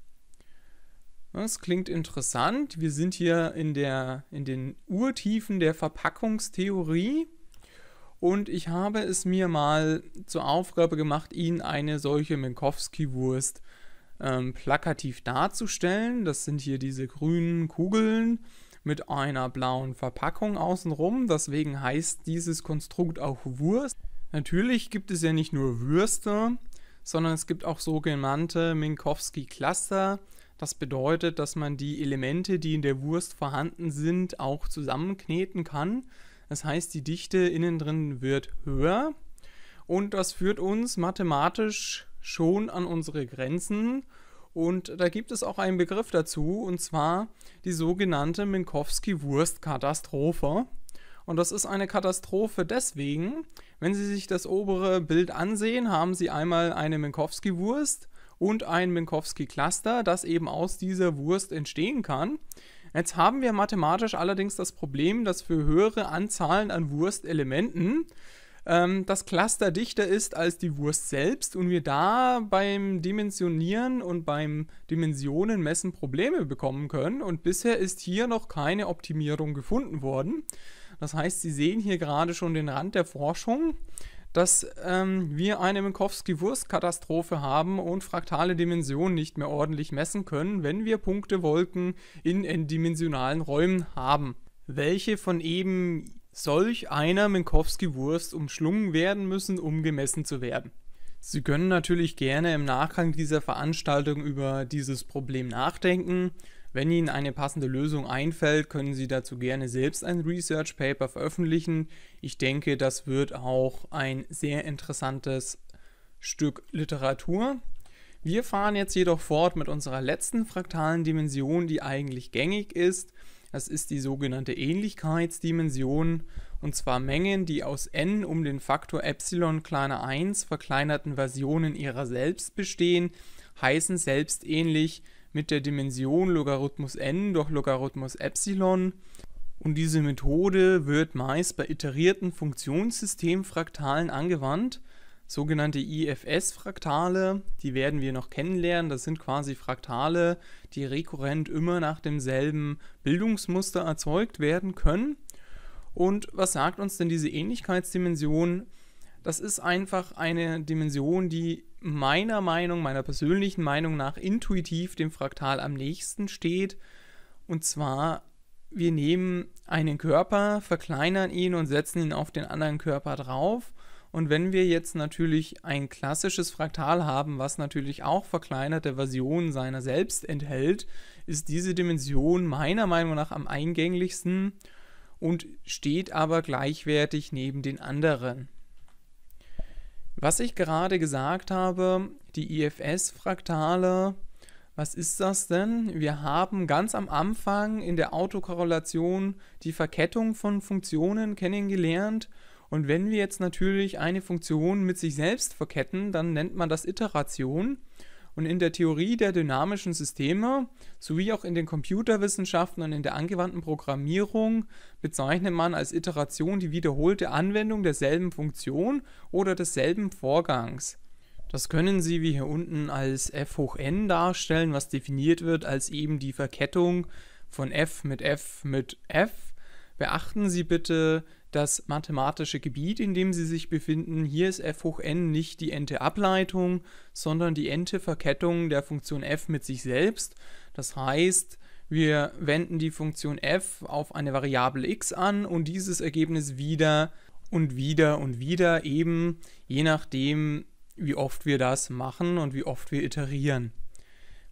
Das klingt interessant. Wir sind hier in, der, in den Urtiefen der Verpackungstheorie. Und ich habe es mir mal zur Aufgabe gemacht, Ihnen eine solche Minkowski-Wurst zu ähm, plakativ darzustellen. Das sind hier diese grünen Kugeln mit einer blauen Verpackung außenrum. Deswegen heißt dieses Konstrukt auch Wurst. Natürlich gibt es ja nicht nur Würste, sondern es gibt auch sogenannte Minkowski-Cluster. Das bedeutet, dass man die Elemente, die in der Wurst vorhanden sind, auch zusammenkneten kann. Das heißt, die Dichte innen drin wird höher. Und das führt uns mathematisch schon an unsere Grenzen. Und da gibt es auch einen Begriff dazu, und zwar die sogenannte Minkowski-Wurst-Katastrophe. Und das ist eine Katastrophe deswegen, wenn Sie sich das obere Bild ansehen, haben Sie einmal eine Minkowski-Wurst und ein Minkowski-Cluster, das eben aus dieser Wurst entstehen kann. Jetzt haben wir mathematisch allerdings das Problem, dass für höhere Anzahlen an Wurstelementen ähm, das Cluster dichter ist als die Wurst selbst und wir da beim Dimensionieren und beim Dimensionen messen Probleme bekommen können. Und bisher ist hier noch keine Optimierung gefunden worden. Das heißt, Sie sehen hier gerade schon den Rand der Forschung dass ähm, wir eine Minkowski-Wurst-Katastrophe haben und fraktale Dimensionen nicht mehr ordentlich messen können, wenn wir Punktewolken in n-dimensionalen Räumen haben. Welche von eben solch einer Minkowski-Wurst umschlungen werden müssen, um gemessen zu werden. Sie können natürlich gerne im Nachgang dieser Veranstaltung über dieses Problem nachdenken. Wenn Ihnen eine passende Lösung einfällt, können Sie dazu gerne selbst ein Research Paper veröffentlichen. Ich denke, das wird auch ein sehr interessantes Stück Literatur. Wir fahren jetzt jedoch fort mit unserer letzten fraktalen Dimension, die eigentlich gängig ist. Das ist die sogenannte Ähnlichkeitsdimension, und zwar Mengen, die aus n um den Faktor epsilon kleiner 1 verkleinerten Versionen ihrer selbst bestehen, heißen selbstähnlich mit der Dimension Logarithmus n durch Logarithmus epsilon. Und diese Methode wird meist bei iterierten Funktionssystemfraktalen angewandt sogenannte IFS-Fraktale, die werden wir noch kennenlernen. Das sind quasi Fraktale, die rekurrent immer nach demselben Bildungsmuster erzeugt werden können. Und was sagt uns denn diese Ähnlichkeitsdimension? Das ist einfach eine Dimension, die meiner Meinung, meiner persönlichen Meinung nach intuitiv dem Fraktal am nächsten steht. Und zwar, wir nehmen einen Körper, verkleinern ihn und setzen ihn auf den anderen Körper drauf und wenn wir jetzt natürlich ein klassisches Fraktal haben, was natürlich auch verkleinerte Versionen seiner selbst enthält, ist diese Dimension meiner Meinung nach am eingänglichsten und steht aber gleichwertig neben den anderen. Was ich gerade gesagt habe, die IFS-Fraktale, was ist das denn? Wir haben ganz am Anfang in der Autokorrelation die Verkettung von Funktionen kennengelernt und wenn wir jetzt natürlich eine Funktion mit sich selbst verketten, dann nennt man das Iteration. Und in der Theorie der dynamischen Systeme sowie auch in den Computerwissenschaften und in der angewandten Programmierung bezeichnet man als Iteration die wiederholte Anwendung derselben Funktion oder desselben Vorgangs. Das können Sie wie hier unten als f hoch n darstellen, was definiert wird als eben die Verkettung von f mit f mit f. Beachten Sie bitte, das mathematische Gebiet, in dem sie sich befinden. Hier ist f hoch n nicht die Ente-Ableitung, sondern die Ente-Verkettung der Funktion f mit sich selbst. Das heißt, wir wenden die Funktion f auf eine Variable x an und dieses Ergebnis wieder und wieder und wieder eben, je nachdem, wie oft wir das machen und wie oft wir iterieren.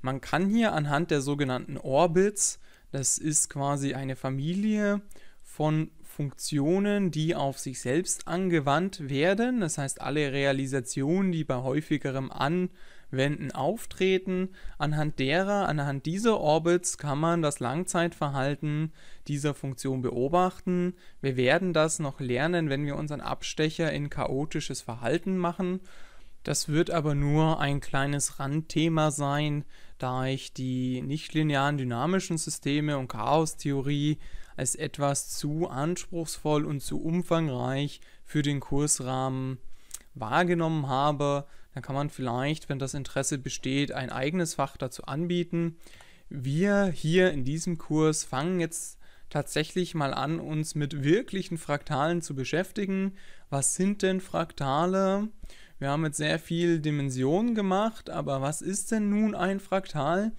Man kann hier anhand der sogenannten Orbits, das ist quasi eine Familie von Funktionen, die auf sich selbst angewandt werden. Das heißt, alle Realisationen, die bei häufigerem Anwenden auftreten, anhand derer, anhand dieser Orbits kann man das Langzeitverhalten dieser Funktion beobachten. Wir werden das noch lernen, wenn wir unseren Abstecher in chaotisches Verhalten machen. Das wird aber nur ein kleines Randthema sein, da ich die nichtlinearen dynamischen Systeme und Chaostheorie als etwas zu anspruchsvoll und zu umfangreich für den Kursrahmen wahrgenommen habe, dann kann man vielleicht, wenn das Interesse besteht, ein eigenes Fach dazu anbieten. Wir hier in diesem Kurs fangen jetzt tatsächlich mal an, uns mit wirklichen Fraktalen zu beschäftigen. Was sind denn Fraktale? Wir haben jetzt sehr viel Dimensionen gemacht, aber was ist denn nun ein Fraktal?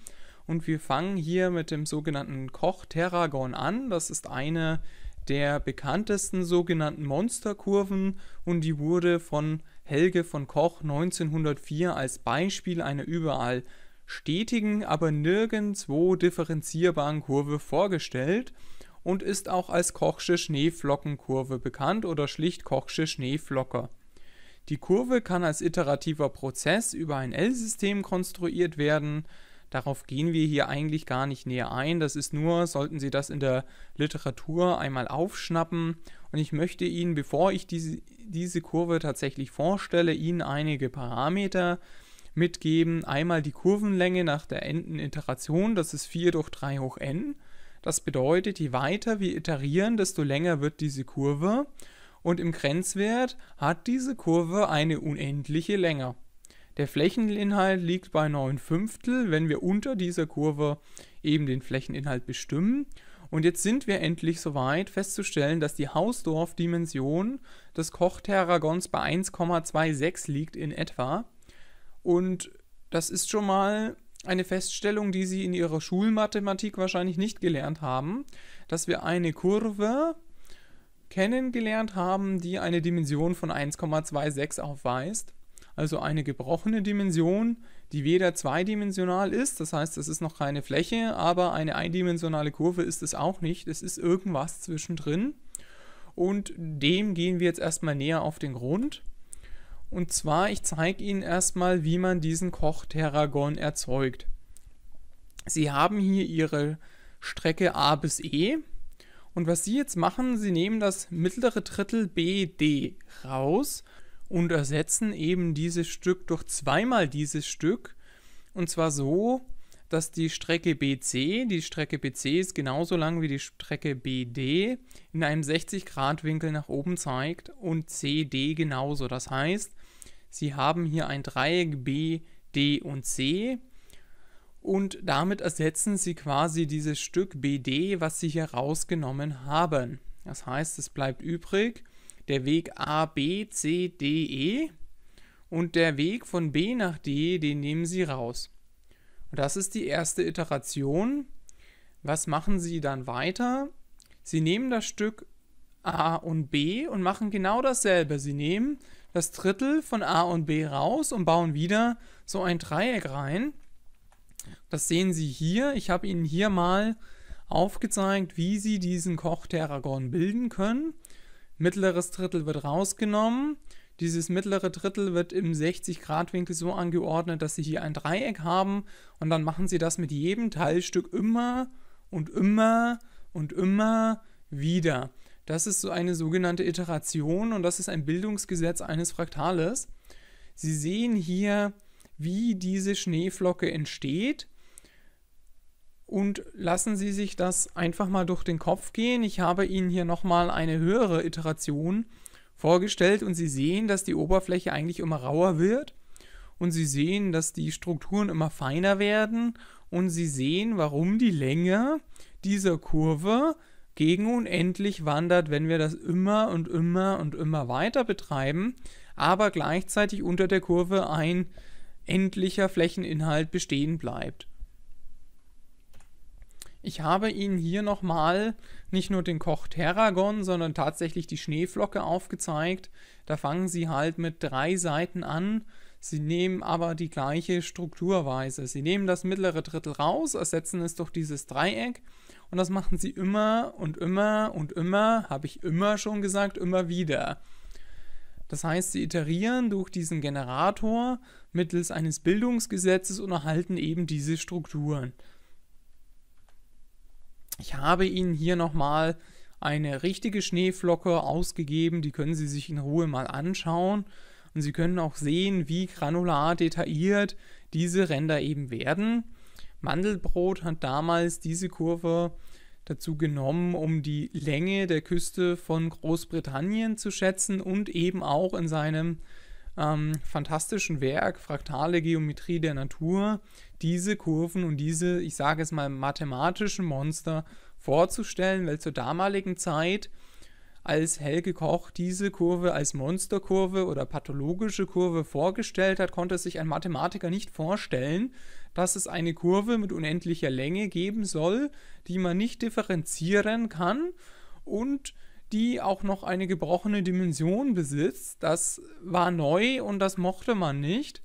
Und wir fangen hier mit dem sogenannten Koch Terragon an. Das ist eine der bekanntesten sogenannten Monsterkurven und die wurde von Helge von Koch 1904 als Beispiel einer überall stetigen, aber nirgendwo differenzierbaren Kurve vorgestellt und ist auch als Kochsche Schneeflockenkurve bekannt oder schlicht Kochsche Schneeflocker. Die Kurve kann als iterativer Prozess über ein L-System konstruiert werden, Darauf gehen wir hier eigentlich gar nicht näher ein. Das ist nur, sollten Sie das in der Literatur einmal aufschnappen. Und ich möchte Ihnen, bevor ich diese, diese Kurve tatsächlich vorstelle, Ihnen einige Parameter mitgeben. Einmal die Kurvenlänge nach der Enden-Iteration, das ist 4 durch 3 hoch n. Das bedeutet, je weiter wir iterieren, desto länger wird diese Kurve. Und im Grenzwert hat diese Kurve eine unendliche Länge. Der Flächeninhalt liegt bei 9 Fünftel, wenn wir unter dieser Kurve eben den Flächeninhalt bestimmen. Und jetzt sind wir endlich soweit festzustellen, dass die Hausdorff-Dimension des Koch-Terragons bei 1,26 liegt in etwa. Und das ist schon mal eine Feststellung, die Sie in Ihrer Schulmathematik wahrscheinlich nicht gelernt haben, dass wir eine Kurve kennengelernt haben, die eine Dimension von 1,26 aufweist also eine gebrochene Dimension, die weder zweidimensional ist, das heißt, es ist noch keine Fläche, aber eine eindimensionale Kurve ist es auch nicht, es ist irgendwas zwischendrin. Und dem gehen wir jetzt erstmal näher auf den Grund. Und zwar, ich zeige Ihnen erstmal, wie man diesen Koch-Terragon erzeugt. Sie haben hier Ihre Strecke A bis E. Und was Sie jetzt machen, Sie nehmen das mittlere Drittel BD raus und ersetzen eben dieses Stück durch zweimal dieses Stück. Und zwar so, dass die Strecke BC, die Strecke BC ist genauso lang wie die Strecke BD, in einem 60-Grad-Winkel nach oben zeigt und CD genauso. Das heißt, Sie haben hier ein Dreieck B, D und C und damit ersetzen Sie quasi dieses Stück BD, was Sie hier rausgenommen haben. Das heißt, es bleibt übrig der Weg A, B, C, D, E. Und der Weg von B nach D, den nehmen Sie raus. Und das ist die erste Iteration. Was machen Sie dann weiter? Sie nehmen das Stück A und B und machen genau dasselbe. Sie nehmen das Drittel von A und B raus und bauen wieder so ein Dreieck rein. Das sehen Sie hier. Ich habe Ihnen hier mal aufgezeigt, wie Sie diesen Koch-Terragon bilden können. Mittleres Drittel wird rausgenommen. Dieses mittlere Drittel wird im 60-Grad-Winkel so angeordnet, dass Sie hier ein Dreieck haben. Und dann machen Sie das mit jedem Teilstück immer und immer und immer wieder. Das ist so eine sogenannte Iteration und das ist ein Bildungsgesetz eines Fraktales. Sie sehen hier, wie diese Schneeflocke entsteht und lassen Sie sich das einfach mal durch den Kopf gehen. Ich habe Ihnen hier nochmal eine höhere Iteration vorgestellt und Sie sehen, dass die Oberfläche eigentlich immer rauer wird und Sie sehen, dass die Strukturen immer feiner werden und Sie sehen, warum die Länge dieser Kurve gegen unendlich wandert, wenn wir das immer und immer und immer weiter betreiben, aber gleichzeitig unter der Kurve ein endlicher Flächeninhalt bestehen bleibt. Ich habe Ihnen hier nochmal nicht nur den Koch Terragon, sondern tatsächlich die Schneeflocke aufgezeigt. Da fangen Sie halt mit drei Seiten an. Sie nehmen aber die gleiche Strukturweise. Sie nehmen das mittlere Drittel raus, ersetzen es durch dieses Dreieck und das machen Sie immer und immer und immer, habe ich immer schon gesagt, immer wieder. Das heißt, sie iterieren durch diesen Generator mittels eines Bildungsgesetzes und erhalten eben diese Strukturen. Ich habe Ihnen hier nochmal eine richtige Schneeflocke ausgegeben, die können Sie sich in Ruhe mal anschauen. Und Sie können auch sehen, wie granular detailliert diese Ränder eben werden. Mandelbrot hat damals diese Kurve dazu genommen, um die Länge der Küste von Großbritannien zu schätzen und eben auch in seinem ähm, fantastischen Werk Fraktale Geometrie der Natur diese Kurven und diese, ich sage es mal, mathematischen Monster vorzustellen, weil zur damaligen Zeit, als Helge Koch diese Kurve als Monsterkurve oder pathologische Kurve vorgestellt hat, konnte sich ein Mathematiker nicht vorstellen, dass es eine Kurve mit unendlicher Länge geben soll, die man nicht differenzieren kann und die auch noch eine gebrochene Dimension besitzt. Das war neu und das mochte man nicht.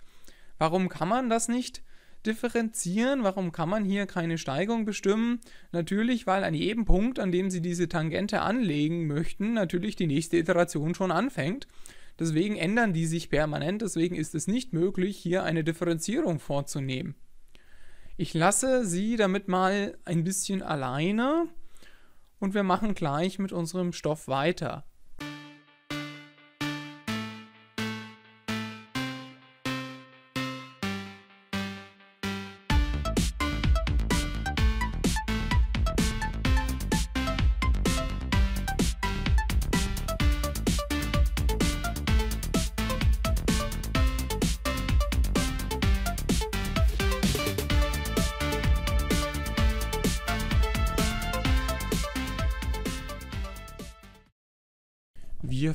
Warum kann man das nicht differenzieren? Warum kann man hier keine Steigung bestimmen? Natürlich, weil an jedem Punkt, an dem Sie diese Tangente anlegen möchten, natürlich die nächste Iteration schon anfängt. Deswegen ändern die sich permanent, deswegen ist es nicht möglich, hier eine Differenzierung vorzunehmen. Ich lasse Sie damit mal ein bisschen alleine und wir machen gleich mit unserem Stoff weiter.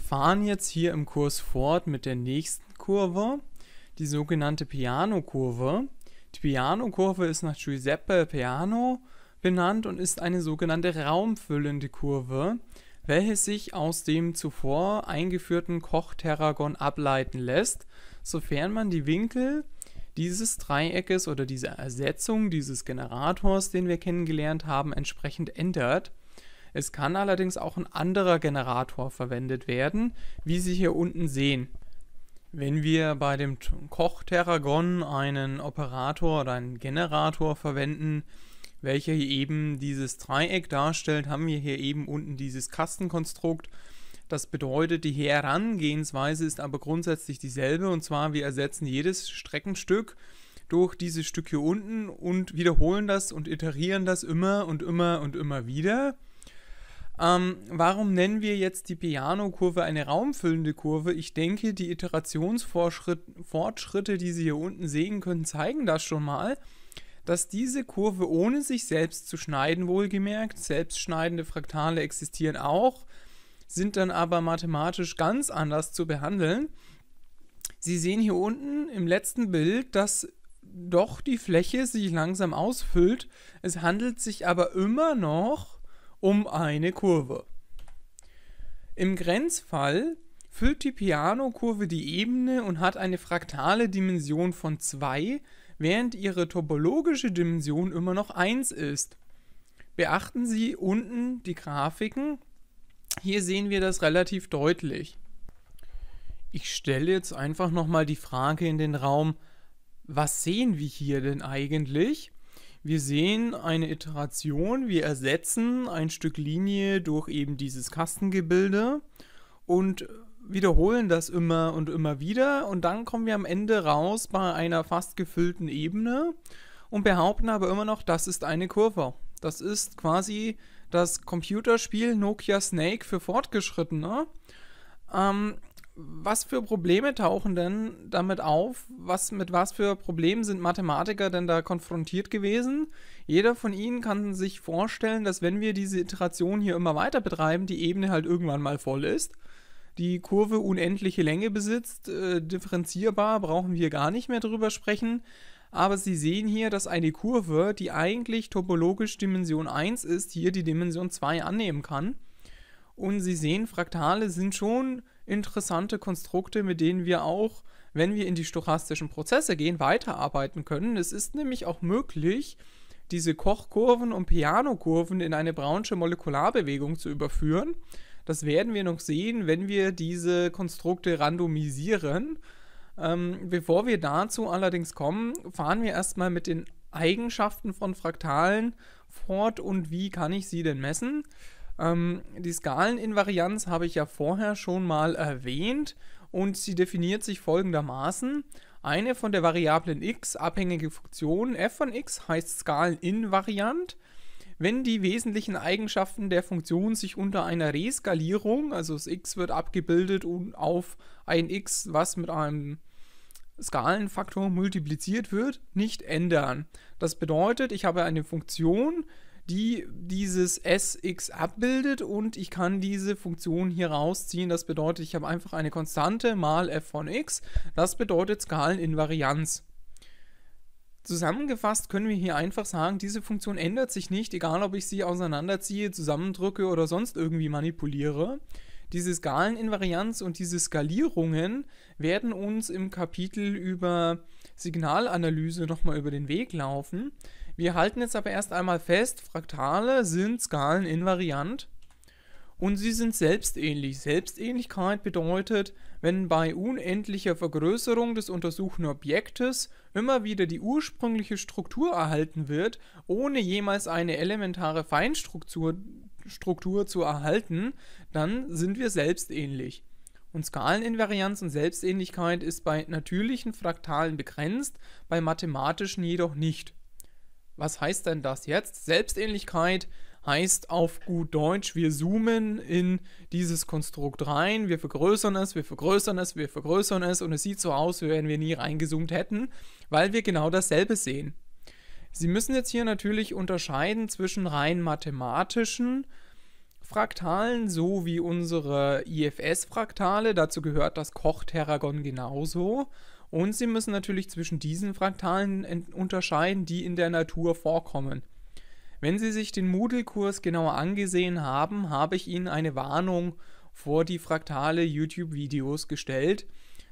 fahren jetzt hier im Kurs fort mit der nächsten Kurve, die sogenannte Piano-Kurve. Die Piano-Kurve ist nach Giuseppe Piano benannt und ist eine sogenannte raumfüllende Kurve, welche sich aus dem zuvor eingeführten Koch-Terragon ableiten lässt, sofern man die Winkel dieses Dreieckes oder dieser Ersetzung dieses Generators, den wir kennengelernt haben, entsprechend ändert. Es kann allerdings auch ein anderer Generator verwendet werden, wie Sie hier unten sehen. Wenn wir bei dem Koch-Terragon einen Operator oder einen Generator verwenden, welcher hier eben dieses Dreieck darstellt, haben wir hier eben unten dieses Kastenkonstrukt. Das bedeutet, die Herangehensweise ist aber grundsätzlich dieselbe und zwar wir ersetzen jedes Streckenstück durch dieses Stück hier unten und wiederholen das und iterieren das immer und immer und immer wieder. Ähm, warum nennen wir jetzt die Piano-Kurve eine raumfüllende Kurve? Ich denke, die Iterationsfortschritte, die Sie hier unten sehen können, zeigen das schon mal, dass diese Kurve ohne sich selbst zu schneiden, wohlgemerkt, selbstschneidende Fraktale existieren auch, sind dann aber mathematisch ganz anders zu behandeln. Sie sehen hier unten im letzten Bild, dass doch die Fläche sich langsam ausfüllt. Es handelt sich aber immer noch um eine Kurve. Im Grenzfall füllt die Piano-Kurve die Ebene und hat eine fraktale Dimension von 2, während ihre topologische Dimension immer noch 1 ist. Beachten Sie unten die Grafiken. Hier sehen wir das relativ deutlich. Ich stelle jetzt einfach nochmal die Frage in den Raum, was sehen wir hier denn eigentlich? Wir sehen eine Iteration, wir ersetzen ein Stück Linie durch eben dieses Kastengebilde und wiederholen das immer und immer wieder und dann kommen wir am Ende raus bei einer fast gefüllten Ebene und behaupten aber immer noch, das ist eine Kurve. Das ist quasi das Computerspiel Nokia Snake für Fortgeschrittene. Ähm, was für Probleme tauchen denn damit auf? Was, mit was für Problemen sind Mathematiker denn da konfrontiert gewesen? Jeder von ihnen kann sich vorstellen, dass wenn wir diese Iteration hier immer weiter betreiben, die Ebene halt irgendwann mal voll ist. Die Kurve unendliche Länge besitzt, äh, differenzierbar, brauchen wir gar nicht mehr drüber sprechen. Aber Sie sehen hier, dass eine Kurve, die eigentlich topologisch Dimension 1 ist, hier die Dimension 2 annehmen kann. Und Sie sehen, Fraktale sind schon interessante Konstrukte, mit denen wir auch, wenn wir in die stochastischen Prozesse gehen, weiterarbeiten können. Es ist nämlich auch möglich, diese Kochkurven und Pianokurven in eine braunsche Molekularbewegung zu überführen. Das werden wir noch sehen, wenn wir diese Konstrukte randomisieren. Ähm, bevor wir dazu allerdings kommen, fahren wir erstmal mit den Eigenschaften von Fraktalen fort und wie kann ich sie denn messen. Ähm, die Skaleninvarianz habe ich ja vorher schon mal erwähnt und sie definiert sich folgendermaßen. Eine von der Variablen x abhängige Funktion f von x heißt skaleninvariant, wenn die wesentlichen Eigenschaften der Funktion sich unter einer Reskalierung, also das x wird abgebildet und auf ein x, was mit einem Skalenfaktor multipliziert wird, nicht ändern. Das bedeutet, ich habe eine Funktion, die dieses sx abbildet und ich kann diese Funktion hier rausziehen. Das bedeutet, ich habe einfach eine Konstante mal f von x. Das bedeutet Skaleninvarianz. Zusammengefasst können wir hier einfach sagen, diese Funktion ändert sich nicht, egal ob ich sie auseinanderziehe, zusammendrücke oder sonst irgendwie manipuliere. Diese Skaleninvarianz und diese Skalierungen werden uns im Kapitel über Signalanalyse nochmal über den Weg laufen. Wir halten jetzt aber erst einmal fest, Fraktale sind skaleninvariant und sie sind selbstähnlich. Selbstähnlichkeit bedeutet, wenn bei unendlicher Vergrößerung des untersuchten Objektes immer wieder die ursprüngliche Struktur erhalten wird, ohne jemals eine elementare Feinstruktur Struktur zu erhalten, dann sind wir selbstähnlich. Und Skaleninvarianz und Selbstähnlichkeit ist bei natürlichen Fraktalen begrenzt, bei mathematischen jedoch nicht. Was heißt denn das jetzt? Selbstähnlichkeit heißt auf gut Deutsch, wir zoomen in dieses Konstrukt rein, wir vergrößern es, wir vergrößern es, wir vergrößern es und es sieht so aus, wie wenn wir nie reingezoomt hätten, weil wir genau dasselbe sehen. Sie müssen jetzt hier natürlich unterscheiden zwischen rein mathematischen Fraktalen, so wie unsere IFS-Fraktale, dazu gehört das Koch-Terragon genauso, und Sie müssen natürlich zwischen diesen Fraktalen unterscheiden, die in der Natur vorkommen. Wenn Sie sich den Moodle-Kurs genauer angesehen haben, habe ich Ihnen eine Warnung vor die Fraktale YouTube-Videos gestellt.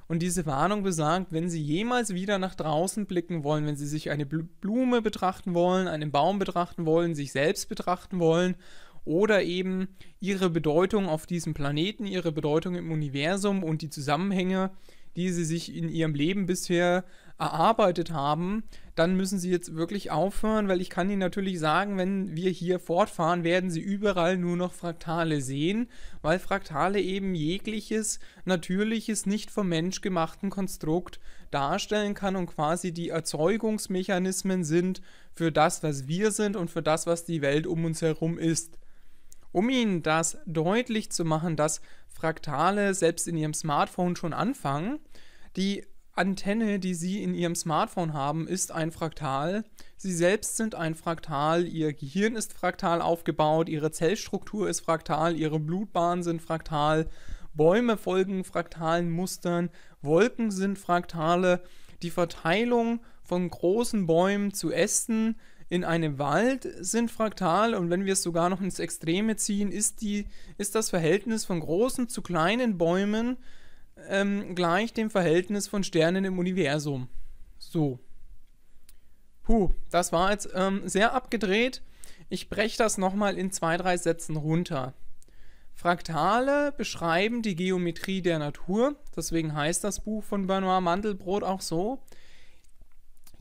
Und diese Warnung besagt, wenn Sie jemals wieder nach draußen blicken wollen, wenn Sie sich eine Blume betrachten wollen, einen Baum betrachten wollen, sich selbst betrachten wollen oder eben Ihre Bedeutung auf diesem Planeten, Ihre Bedeutung im Universum und die Zusammenhänge, die sie sich in ihrem Leben bisher erarbeitet haben, dann müssen sie jetzt wirklich aufhören, weil ich kann Ihnen natürlich sagen, wenn wir hier fortfahren, werden Sie überall nur noch Fraktale sehen, weil Fraktale eben jegliches natürliches, nicht vom Mensch gemachten Konstrukt darstellen kann und quasi die Erzeugungsmechanismen sind für das, was wir sind und für das, was die Welt um uns herum ist. Um Ihnen das deutlich zu machen, dass Fraktale selbst in Ihrem Smartphone schon anfangen, die Antenne, die Sie in Ihrem Smartphone haben, ist ein Fraktal. Sie selbst sind ein Fraktal, Ihr Gehirn ist fraktal aufgebaut, Ihre Zellstruktur ist fraktal, Ihre Blutbahnen sind fraktal, Bäume folgen fraktalen Mustern, Wolken sind fraktale. Die Verteilung von großen Bäumen zu Ästen in einem Wald sind fraktal und wenn wir es sogar noch ins Extreme ziehen, ist, die, ist das Verhältnis von großen zu kleinen Bäumen ähm, gleich dem Verhältnis von Sternen im Universum. So. Puh, das war jetzt ähm, sehr abgedreht. Ich breche das nochmal in zwei, drei Sätzen runter. Fraktale beschreiben die Geometrie der Natur, deswegen heißt das Buch von Bernard Mandelbrot auch so.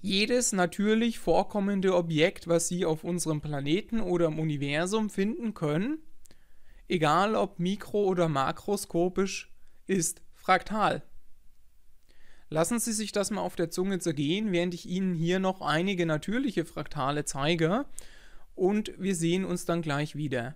Jedes natürlich vorkommende Objekt, was Sie auf unserem Planeten oder im Universum finden können, egal ob mikro- oder makroskopisch, ist Fraktal. Lassen Sie sich das mal auf der Zunge zergehen, während ich Ihnen hier noch einige natürliche Fraktale zeige und wir sehen uns dann gleich wieder.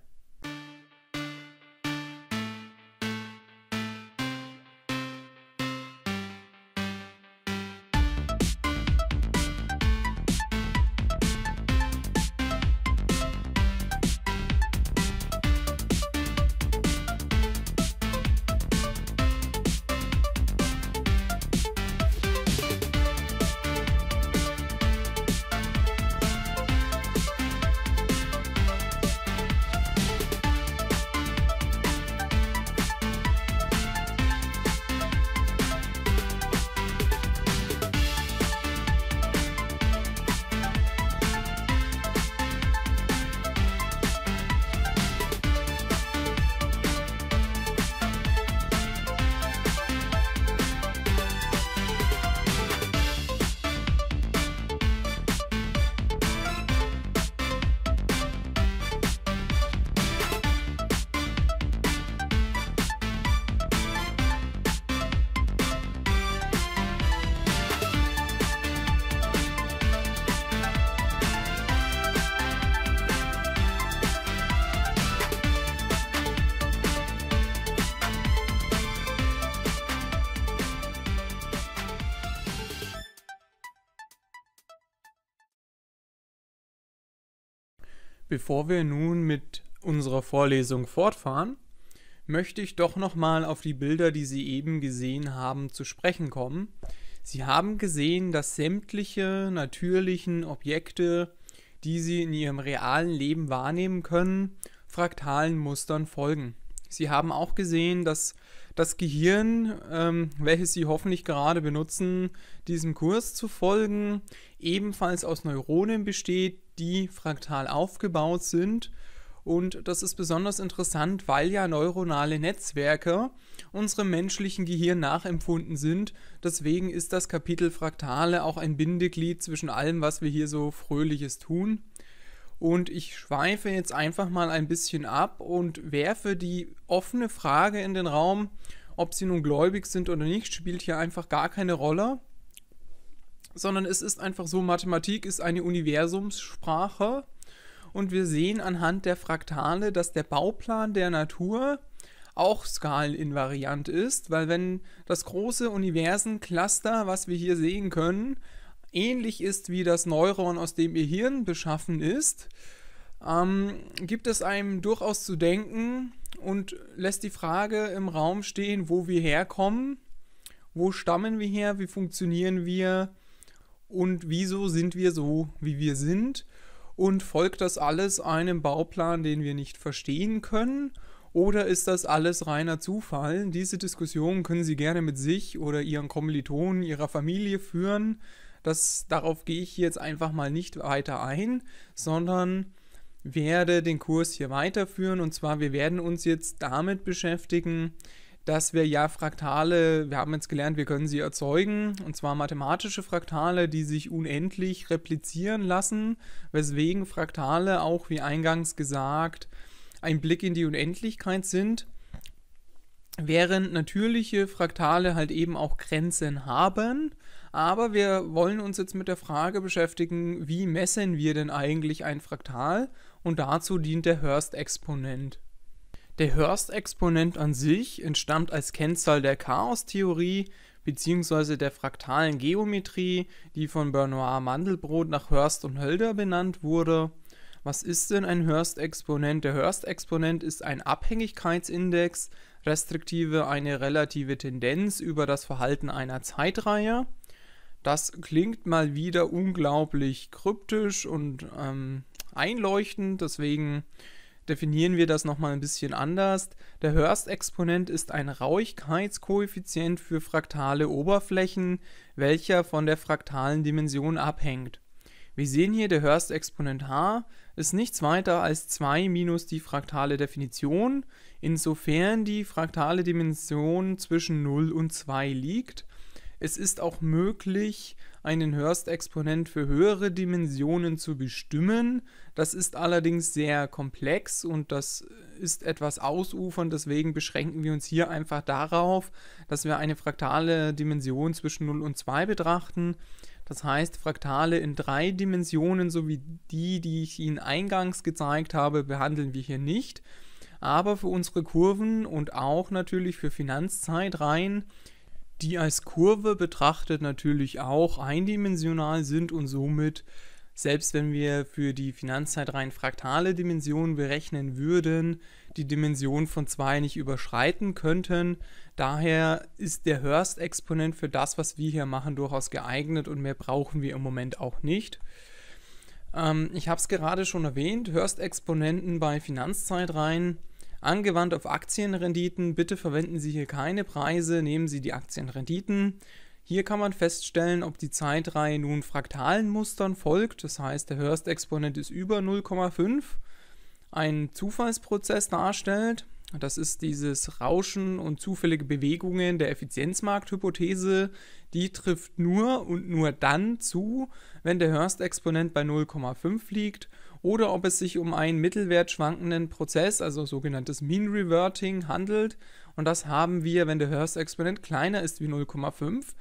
Bevor wir nun mit unserer Vorlesung fortfahren, möchte ich doch nochmal auf die Bilder, die Sie eben gesehen haben, zu sprechen kommen. Sie haben gesehen, dass sämtliche natürlichen Objekte, die Sie in Ihrem realen Leben wahrnehmen können, fraktalen Mustern folgen. Sie haben auch gesehen, dass das Gehirn, ähm, welches Sie hoffentlich gerade benutzen, diesem Kurs zu folgen, ebenfalls aus Neuronen besteht, die fraktal aufgebaut sind. Und das ist besonders interessant, weil ja neuronale Netzwerke unserem menschlichen Gehirn nachempfunden sind. Deswegen ist das Kapitel Fraktale auch ein Bindeglied zwischen allem, was wir hier so fröhliches tun. Und ich schweife jetzt einfach mal ein bisschen ab und werfe die offene Frage in den Raum, ob sie nun gläubig sind oder nicht, spielt hier einfach gar keine Rolle sondern es ist einfach so, Mathematik ist eine Universumssprache und wir sehen anhand der Fraktale, dass der Bauplan der Natur auch skaleninvariant ist, weil wenn das große Universencluster, was wir hier sehen können, ähnlich ist wie das Neuron, aus dem ihr Hirn beschaffen ist, ähm, gibt es einem durchaus zu denken und lässt die Frage im Raum stehen, wo wir herkommen, wo stammen wir her, wie funktionieren wir, und wieso sind wir so, wie wir sind und folgt das alles einem Bauplan, den wir nicht verstehen können oder ist das alles reiner Zufall? Diese Diskussion können Sie gerne mit sich oder Ihren Kommilitonen, Ihrer Familie führen. Das, darauf gehe ich jetzt einfach mal nicht weiter ein, sondern werde den Kurs hier weiterführen. Und zwar, wir werden uns jetzt damit beschäftigen, dass wir ja Fraktale, wir haben jetzt gelernt, wir können sie erzeugen, und zwar mathematische Fraktale, die sich unendlich replizieren lassen, weswegen Fraktale auch, wie eingangs gesagt, ein Blick in die Unendlichkeit sind, während natürliche Fraktale halt eben auch Grenzen haben. Aber wir wollen uns jetzt mit der Frage beschäftigen, wie messen wir denn eigentlich ein Fraktal? Und dazu dient der Hurst-Exponent. Der Hurst-Exponent an sich entstammt als Kennzahl der Chaostheorie bzw. der fraktalen Geometrie, die von Bernard Mandelbrot nach Hurst und Hölder benannt wurde. Was ist denn ein Hurst-Exponent? Der Hurst-Exponent ist ein Abhängigkeitsindex, restriktive eine relative Tendenz über das Verhalten einer Zeitreihe. Das klingt mal wieder unglaublich kryptisch und ähm, einleuchtend, deswegen definieren wir das nochmal ein bisschen anders. Der hörst exponent ist ein Rauigkeitskoeffizient für fraktale Oberflächen, welcher von der fraktalen Dimension abhängt. Wir sehen hier, der hörst exponent h ist nichts weiter als 2 minus die fraktale Definition, insofern die fraktale Dimension zwischen 0 und 2 liegt. Es ist auch möglich, einen Hearst-Exponent für höhere Dimensionen zu bestimmen. Das ist allerdings sehr komplex und das ist etwas ausufernd, deswegen beschränken wir uns hier einfach darauf, dass wir eine fraktale Dimension zwischen 0 und 2 betrachten. Das heißt, Fraktale in drei Dimensionen so wie die, die ich Ihnen eingangs gezeigt habe, behandeln wir hier nicht. Aber für unsere Kurven und auch natürlich für Finanzzeitreihen die als Kurve betrachtet natürlich auch eindimensional sind und somit, selbst wenn wir für die Finanzzeit rein fraktale Dimensionen berechnen würden, die Dimension von 2 nicht überschreiten könnten. Daher ist der hörst exponent für das, was wir hier machen, durchaus geeignet und mehr brauchen wir im Moment auch nicht ähm, ich habe es gerade schon erwähnt, Hörst-Exponenten bei Finanzzeitreihen Angewandt auf Aktienrenditen, bitte verwenden Sie hier keine Preise, nehmen Sie die Aktienrenditen. Hier kann man feststellen, ob die Zeitreihe nun fraktalen Mustern folgt, das heißt der Hurst-Exponent ist über 0,5, ein Zufallsprozess darstellt, das ist dieses Rauschen und zufällige Bewegungen der Effizienzmarkthypothese. Die trifft nur und nur dann zu, wenn der Hurst-Exponent bei 0,5 liegt oder ob es sich um einen Mittelwert schwankenden Prozess, also sogenanntes Mean Reverting, handelt. Und das haben wir, wenn der Hearst-Exponent kleiner ist wie 0,5.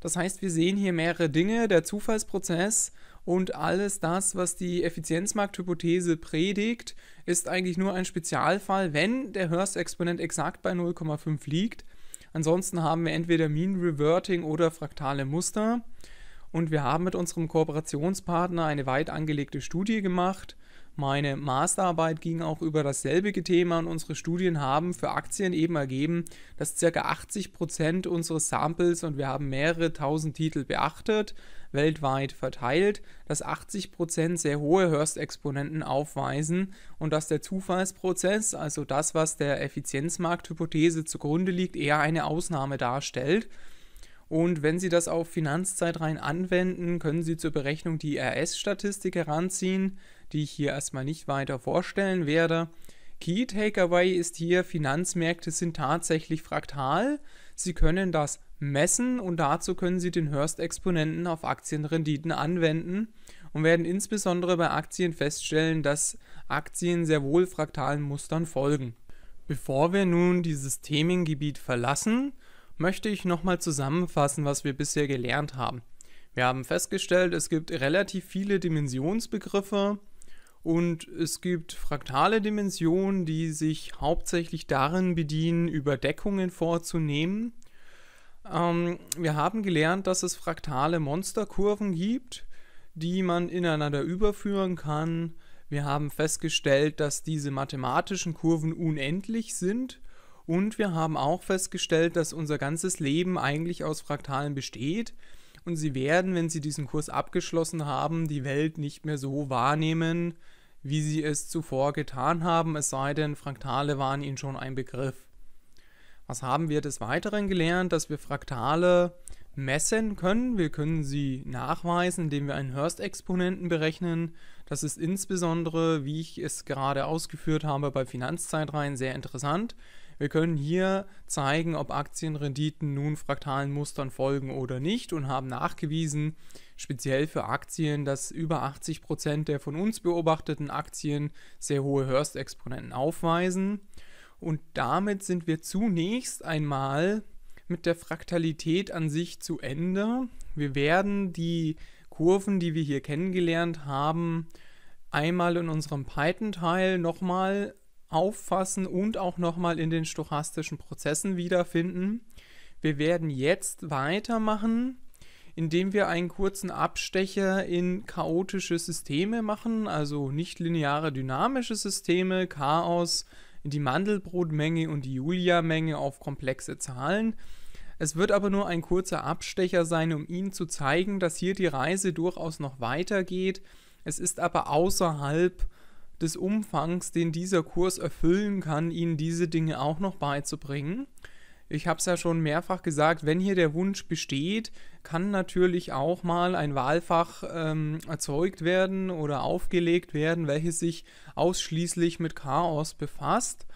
Das heißt, wir sehen hier mehrere Dinge, der Zufallsprozess und alles das, was die Effizienzmarkthypothese predigt, ist eigentlich nur ein Spezialfall, wenn der Hearst-Exponent exakt bei 0,5 liegt. Ansonsten haben wir entweder Mean Reverting oder fraktale Muster. Und wir haben mit unserem Kooperationspartner eine weit angelegte Studie gemacht. Meine Masterarbeit ging auch über dasselbe Thema und unsere Studien haben für Aktien eben ergeben, dass ca. 80% unseres Samples und wir haben mehrere tausend Titel beachtet, weltweit verteilt, dass 80% sehr hohe Hörstexponenten aufweisen und dass der Zufallsprozess, also das, was der Effizienzmarkthypothese zugrunde liegt, eher eine Ausnahme darstellt und wenn Sie das auf Finanzzeitreihen anwenden, können Sie zur Berechnung die RS-Statistik heranziehen, die ich hier erstmal nicht weiter vorstellen werde. Key Takeaway ist hier, Finanzmärkte sind tatsächlich fraktal. Sie können das messen und dazu können Sie den Hearst-Exponenten auf Aktienrenditen anwenden und werden insbesondere bei Aktien feststellen, dass Aktien sehr wohl fraktalen Mustern folgen. Bevor wir nun dieses Themengebiet verlassen, möchte ich nochmal zusammenfassen, was wir bisher gelernt haben. Wir haben festgestellt, es gibt relativ viele Dimensionsbegriffe und es gibt fraktale Dimensionen, die sich hauptsächlich darin bedienen, Überdeckungen vorzunehmen. Ähm, wir haben gelernt, dass es fraktale Monsterkurven gibt, die man ineinander überführen kann. Wir haben festgestellt, dass diese mathematischen Kurven unendlich sind und wir haben auch festgestellt, dass unser ganzes Leben eigentlich aus Fraktalen besteht und sie werden, wenn sie diesen Kurs abgeschlossen haben, die Welt nicht mehr so wahrnehmen, wie sie es zuvor getan haben, es sei denn, Fraktale waren ihnen schon ein Begriff. Was haben wir des Weiteren gelernt? Dass wir Fraktale messen können. Wir können sie nachweisen, indem wir einen Hearst-Exponenten berechnen. Das ist insbesondere, wie ich es gerade ausgeführt habe, bei Finanzzeitreihen sehr interessant, wir können hier zeigen, ob Aktienrenditen nun fraktalen Mustern folgen oder nicht und haben nachgewiesen, speziell für Aktien, dass über 80% der von uns beobachteten Aktien sehr hohe Hearst-Exponenten aufweisen. Und damit sind wir zunächst einmal mit der Fraktalität an sich zu Ende. Wir werden die Kurven, die wir hier kennengelernt haben, einmal in unserem Python-Teil nochmal auffassen und auch nochmal in den stochastischen Prozessen wiederfinden. Wir werden jetzt weitermachen, indem wir einen kurzen Abstecher in chaotische Systeme machen, also nicht-lineare dynamische Systeme, Chaos, die Mandelbrotmenge und die Julia-Menge auf komplexe Zahlen. Es wird aber nur ein kurzer Abstecher sein, um Ihnen zu zeigen, dass hier die Reise durchaus noch weitergeht. Es ist aber außerhalb der des Umfangs, den dieser Kurs erfüllen kann, Ihnen diese Dinge auch noch beizubringen. Ich habe es ja schon mehrfach gesagt, wenn hier der Wunsch besteht, kann natürlich auch mal ein Wahlfach ähm, erzeugt werden oder aufgelegt werden, welches sich ausschließlich mit Chaos befasst.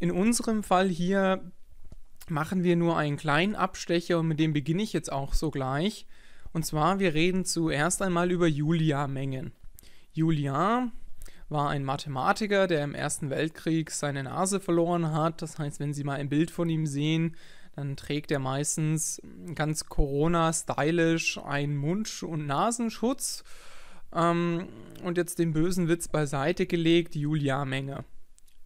In unserem Fall hier machen wir nur einen kleinen Abstecher und mit dem beginne ich jetzt auch sogleich. Und zwar, wir reden zuerst einmal über Julia-Mengen. Julia, -Mengen. Julia war ein Mathematiker, der im Ersten Weltkrieg seine Nase verloren hat. Das heißt, wenn Sie mal ein Bild von ihm sehen, dann trägt er meistens ganz Corona-stylisch einen Mund- und Nasenschutz. Ähm, und jetzt den bösen Witz beiseite gelegt, Julia-Menge.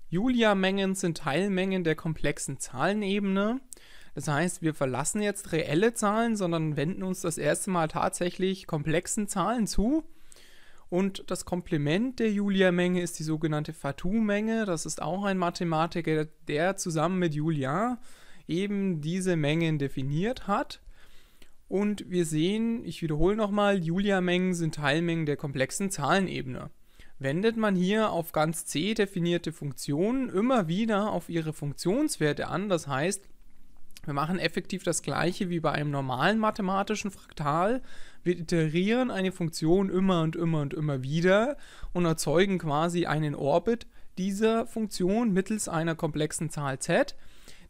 Julia-Mengen sind Teilmengen der komplexen Zahlenebene. Das heißt, wir verlassen jetzt reelle Zahlen, sondern wenden uns das erste Mal tatsächlich komplexen Zahlen zu. Und das Komplement der Julia-Menge ist die sogenannte Fatou-Menge. Das ist auch ein Mathematiker, der zusammen mit Julian eben diese Mengen definiert hat. Und wir sehen, ich wiederhole nochmal, Julia-Mengen sind Teilmengen der komplexen Zahlenebene. Wendet man hier auf ganz C definierte Funktionen immer wieder auf ihre Funktionswerte an, das heißt, wir machen effektiv das gleiche wie bei einem normalen mathematischen Fraktal, wir iterieren eine Funktion immer und immer und immer wieder und erzeugen quasi einen Orbit dieser Funktion mittels einer komplexen Zahl z.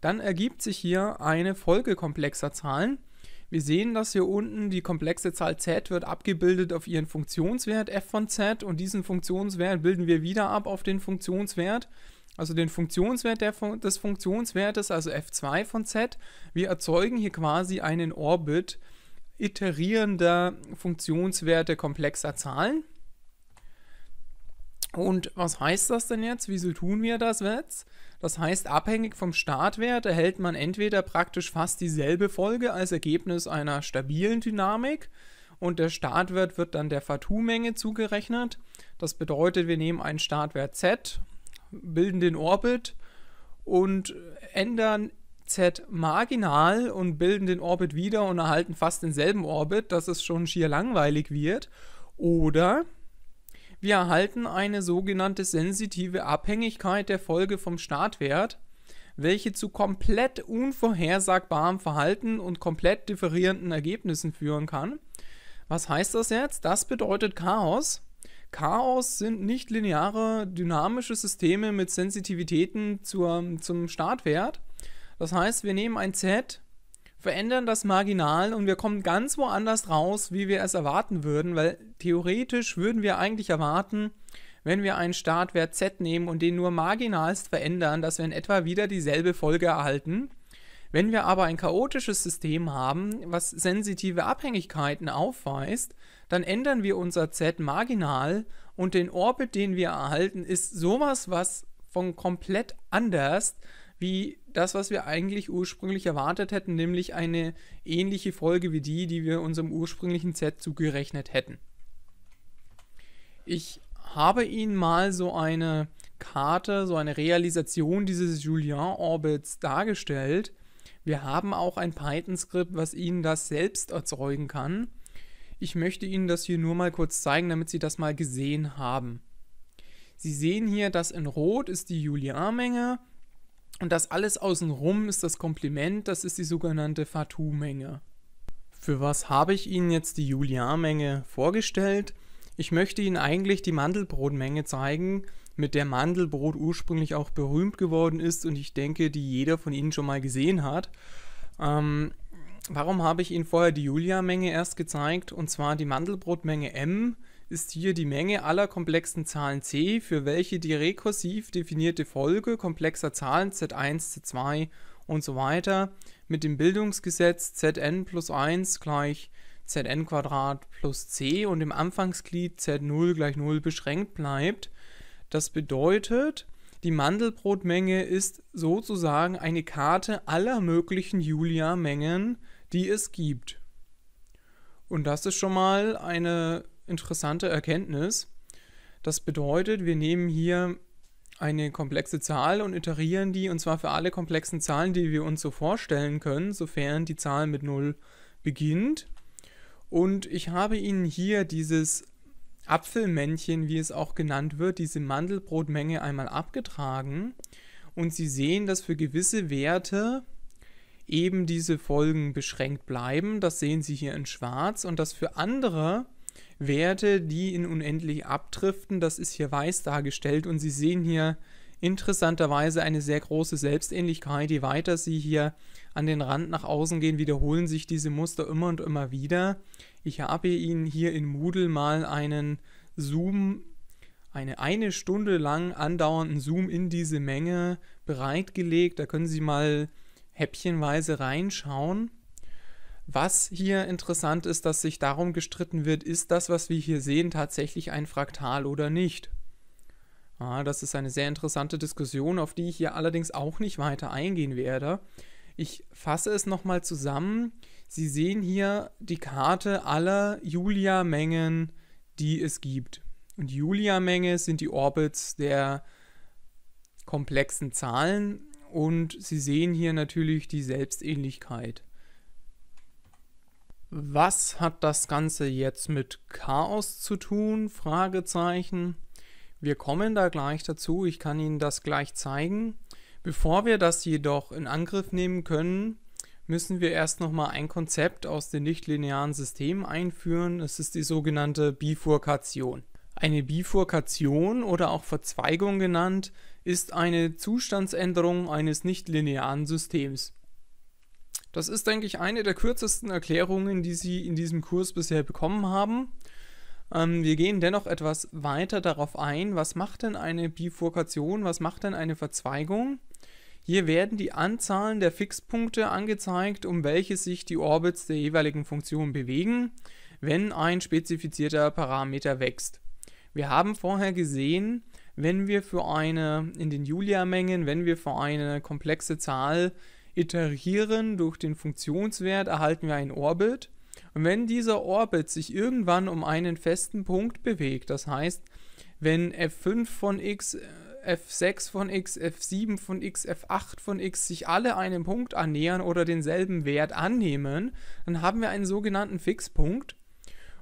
Dann ergibt sich hier eine Folge komplexer Zahlen. Wir sehen dass hier unten, die komplexe Zahl z wird abgebildet auf ihren Funktionswert f von z und diesen Funktionswert bilden wir wieder ab auf den Funktionswert, also den Funktionswert Fun des Funktionswertes, also f2 von z. Wir erzeugen hier quasi einen Orbit iterierender Funktionswerte komplexer Zahlen. Und was heißt das denn jetzt? Wieso tun wir das jetzt? Das heißt, abhängig vom Startwert erhält man entweder praktisch fast dieselbe Folge als Ergebnis einer stabilen Dynamik und der Startwert wird dann der Fatou-Menge zugerechnet. Das bedeutet, wir nehmen einen Startwert z, bilden den Orbit und ändern Z marginal und bilden den Orbit wieder und erhalten fast denselben Orbit, dass es schon schier langweilig wird. Oder wir erhalten eine sogenannte sensitive Abhängigkeit der Folge vom Startwert, welche zu komplett unvorhersagbarem Verhalten und komplett differierenden Ergebnissen führen kann. Was heißt das jetzt? Das bedeutet Chaos. Chaos sind nicht lineare, dynamische Systeme mit Sensitivitäten zur, zum Startwert. Das heißt, wir nehmen ein Z, verändern das Marginal und wir kommen ganz woanders raus, wie wir es erwarten würden, weil theoretisch würden wir eigentlich erwarten, wenn wir einen Startwert Z nehmen und den nur marginalst verändern, dass wir in etwa wieder dieselbe Folge erhalten. Wenn wir aber ein chaotisches System haben, was sensitive Abhängigkeiten aufweist, dann ändern wir unser Z marginal und den Orbit, den wir erhalten, ist sowas, was von komplett anders wie das, was wir eigentlich ursprünglich erwartet hätten, nämlich eine ähnliche Folge wie die, die wir unserem ursprünglichen Set zugerechnet hätten. Ich habe Ihnen mal so eine Karte, so eine Realisation dieses Julian-Orbits dargestellt. Wir haben auch ein Python-Skript, was Ihnen das selbst erzeugen kann. Ich möchte Ihnen das hier nur mal kurz zeigen, damit Sie das mal gesehen haben. Sie sehen hier, dass in Rot ist die Julian-Menge, und das alles außenrum ist das Kompliment, das ist die sogenannte Fatou-Menge. Für was habe ich Ihnen jetzt die Julian-Menge vorgestellt? Ich möchte Ihnen eigentlich die Mandelbrotmenge zeigen, mit der Mandelbrot ursprünglich auch berühmt geworden ist und ich denke, die jeder von Ihnen schon mal gesehen hat. Ähm, warum habe ich Ihnen vorher die Julia-Menge erst gezeigt und zwar die Mandelbrotmenge M ist hier die Menge aller komplexen Zahlen C, für welche die rekursiv definierte Folge komplexer Zahlen Z1, Z2 und so weiter mit dem Bildungsgesetz Zn plus 1 gleich Zn plus C und dem Anfangsglied Z0 gleich 0 beschränkt bleibt. Das bedeutet, die Mandelbrotmenge ist sozusagen eine Karte aller möglichen Julia-Mengen, die es gibt. Und das ist schon mal eine interessante Erkenntnis. Das bedeutet, wir nehmen hier eine komplexe Zahl und iterieren die, und zwar für alle komplexen Zahlen, die wir uns so vorstellen können, sofern die Zahl mit 0 beginnt. Und ich habe Ihnen hier dieses Apfelmännchen, wie es auch genannt wird, diese Mandelbrotmenge einmal abgetragen. Und Sie sehen, dass für gewisse Werte eben diese Folgen beschränkt bleiben. Das sehen Sie hier in schwarz. Und dass für andere Werte, die in unendlich abdriften. Das ist hier weiß dargestellt und Sie sehen hier interessanterweise eine sehr große Selbstähnlichkeit. Je weiter Sie hier an den Rand nach außen gehen, wiederholen sich diese Muster immer und immer wieder. Ich habe Ihnen hier in Moodle mal einen Zoom, eine eine Stunde lang andauernden Zoom in diese Menge bereitgelegt. Da können Sie mal häppchenweise reinschauen. Was hier interessant ist, dass sich darum gestritten wird, ist das, was wir hier sehen, tatsächlich ein Fraktal oder nicht. Ja, das ist eine sehr interessante Diskussion, auf die ich hier allerdings auch nicht weiter eingehen werde. Ich fasse es nochmal zusammen. Sie sehen hier die Karte aller Julia-Mengen, die es gibt. Und Julia-Menge sind die Orbits der komplexen Zahlen und Sie sehen hier natürlich die Selbstähnlichkeit. Was hat das Ganze jetzt mit Chaos zu tun? Fragezeichen. Wir kommen da gleich dazu. Ich kann Ihnen das gleich zeigen. Bevor wir das jedoch in Angriff nehmen können, müssen wir erst nochmal ein Konzept aus den nichtlinearen Systemen einführen. Es ist die sogenannte Bifurkation. Eine Bifurkation oder auch Verzweigung genannt, ist eine Zustandsänderung eines nichtlinearen Systems. Das ist, denke ich, eine der kürzesten Erklärungen, die Sie in diesem Kurs bisher bekommen haben. Ähm, wir gehen dennoch etwas weiter darauf ein, was macht denn eine Bifurkation, was macht denn eine Verzweigung. Hier werden die Anzahlen der Fixpunkte angezeigt, um welche sich die Orbits der jeweiligen Funktion bewegen, wenn ein spezifizierter Parameter wächst. Wir haben vorher gesehen, wenn wir für eine, in den Julia-Mengen, wenn wir für eine komplexe Zahl Iterieren durch den Funktionswert erhalten wir einen Orbit. Und wenn dieser Orbit sich irgendwann um einen festen Punkt bewegt, das heißt, wenn f5 von x, äh, f6 von x, f7 von x, f8 von x sich alle einem Punkt annähern oder denselben Wert annehmen, dann haben wir einen sogenannten Fixpunkt.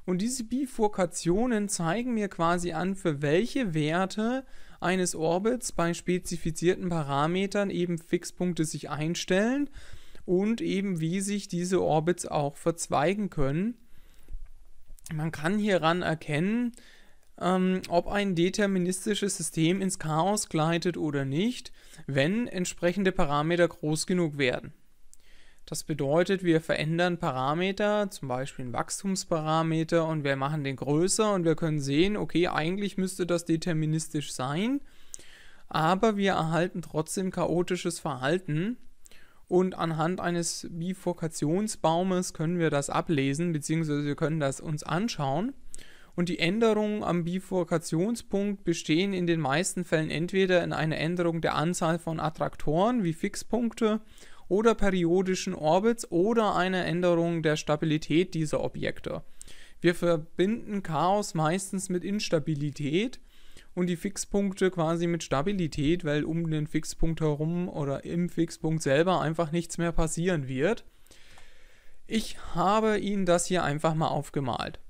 Und diese Bifurkationen zeigen mir quasi an, für welche Werte eines Orbits bei spezifizierten Parametern eben Fixpunkte sich einstellen und eben wie sich diese Orbits auch verzweigen können. Man kann hieran erkennen, ähm, ob ein deterministisches System ins Chaos gleitet oder nicht, wenn entsprechende Parameter groß genug werden. Das bedeutet, wir verändern Parameter, zum Beispiel einen Wachstumsparameter und wir machen den größer und wir können sehen, okay, eigentlich müsste das deterministisch sein, aber wir erhalten trotzdem chaotisches Verhalten und anhand eines Bifurkationsbaumes können wir das ablesen, bzw. wir können das uns anschauen. Und die Änderungen am Bifurkationspunkt bestehen in den meisten Fällen entweder in einer Änderung der Anzahl von Attraktoren wie Fixpunkte oder periodischen Orbits oder einer Änderung der Stabilität dieser Objekte. Wir verbinden Chaos meistens mit Instabilität und die Fixpunkte quasi mit Stabilität, weil um den Fixpunkt herum oder im Fixpunkt selber einfach nichts mehr passieren wird. Ich habe Ihnen das hier einfach mal aufgemalt.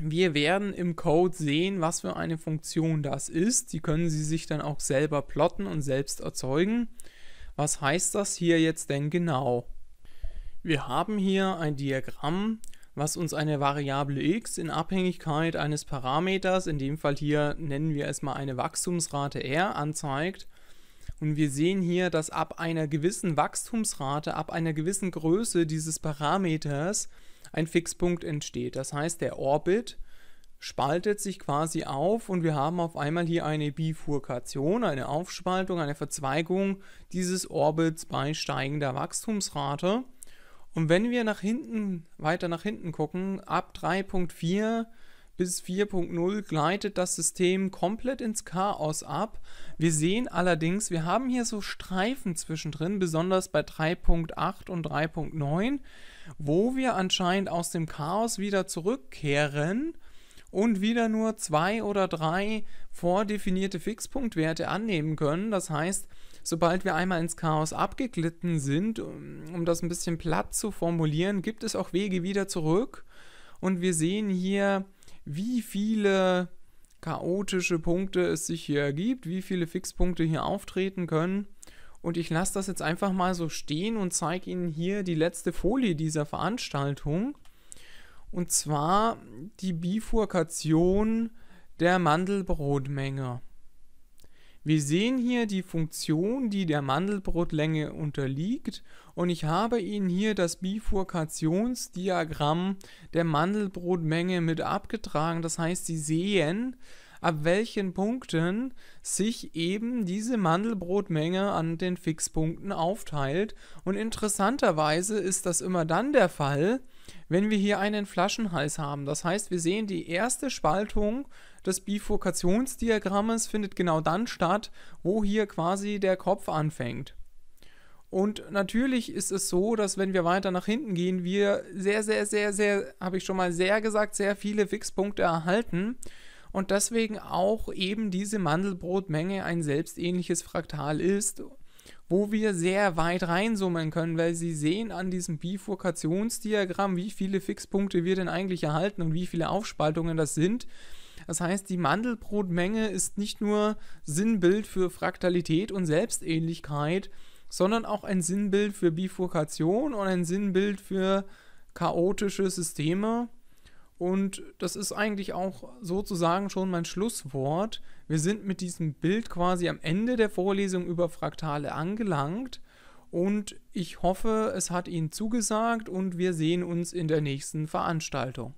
Wir werden im Code sehen, was für eine Funktion das ist. Die können Sie sich dann auch selber plotten und selbst erzeugen. Was heißt das hier jetzt denn genau? Wir haben hier ein Diagramm, was uns eine Variable x in Abhängigkeit eines Parameters, in dem Fall hier nennen wir es mal eine Wachstumsrate r, anzeigt. Und wir sehen hier, dass ab einer gewissen Wachstumsrate, ab einer gewissen Größe dieses Parameters ein Fixpunkt entsteht. Das heißt, der Orbit spaltet sich quasi auf und wir haben auf einmal hier eine Bifurkation, eine Aufspaltung, eine Verzweigung dieses Orbits bei steigender Wachstumsrate. Und wenn wir nach hinten, weiter nach hinten gucken, ab 3.4 bis 4.0 gleitet das System komplett ins Chaos ab. Wir sehen allerdings, wir haben hier so Streifen zwischendrin, besonders bei 3.8 und 3.9, wo wir anscheinend aus dem Chaos wieder zurückkehren und wieder nur zwei oder drei vordefinierte Fixpunktwerte annehmen können. Das heißt, sobald wir einmal ins Chaos abgeglitten sind, um das ein bisschen platt zu formulieren, gibt es auch Wege wieder zurück. Und wir sehen hier, wie viele chaotische Punkte es sich hier ergibt, wie viele Fixpunkte hier auftreten können. Und ich lasse das jetzt einfach mal so stehen und zeige Ihnen hier die letzte Folie dieser Veranstaltung. Und zwar die Bifurkation der Mandelbrotmenge. Wir sehen hier die Funktion, die der Mandelbrotlänge unterliegt und ich habe Ihnen hier das Bifurkationsdiagramm der Mandelbrotmenge mit abgetragen. Das heißt, Sie sehen, ab welchen Punkten sich eben diese Mandelbrotmenge an den Fixpunkten aufteilt. Und interessanterweise ist das immer dann der Fall, wenn wir hier einen Flaschenhals haben. Das heißt, wir sehen, die erste Spaltung des Bifurkationsdiagrammes findet genau dann statt, wo hier quasi der Kopf anfängt. Und natürlich ist es so, dass wenn wir weiter nach hinten gehen, wir sehr, sehr, sehr, sehr, habe ich schon mal sehr gesagt, sehr viele Fixpunkte erhalten und deswegen auch eben diese Mandelbrotmenge ein selbstähnliches Fraktal ist wo wir sehr weit reinsummen können, weil Sie sehen an diesem Bifurkationsdiagramm, wie viele Fixpunkte wir denn eigentlich erhalten und wie viele Aufspaltungen das sind. Das heißt, die Mandelbrotmenge ist nicht nur Sinnbild für Fraktalität und Selbstähnlichkeit, sondern auch ein Sinnbild für Bifurkation und ein Sinnbild für chaotische Systeme und das ist eigentlich auch sozusagen schon mein Schlusswort. Wir sind mit diesem Bild quasi am Ende der Vorlesung über Fraktale angelangt. Und ich hoffe, es hat Ihnen zugesagt und wir sehen uns in der nächsten Veranstaltung.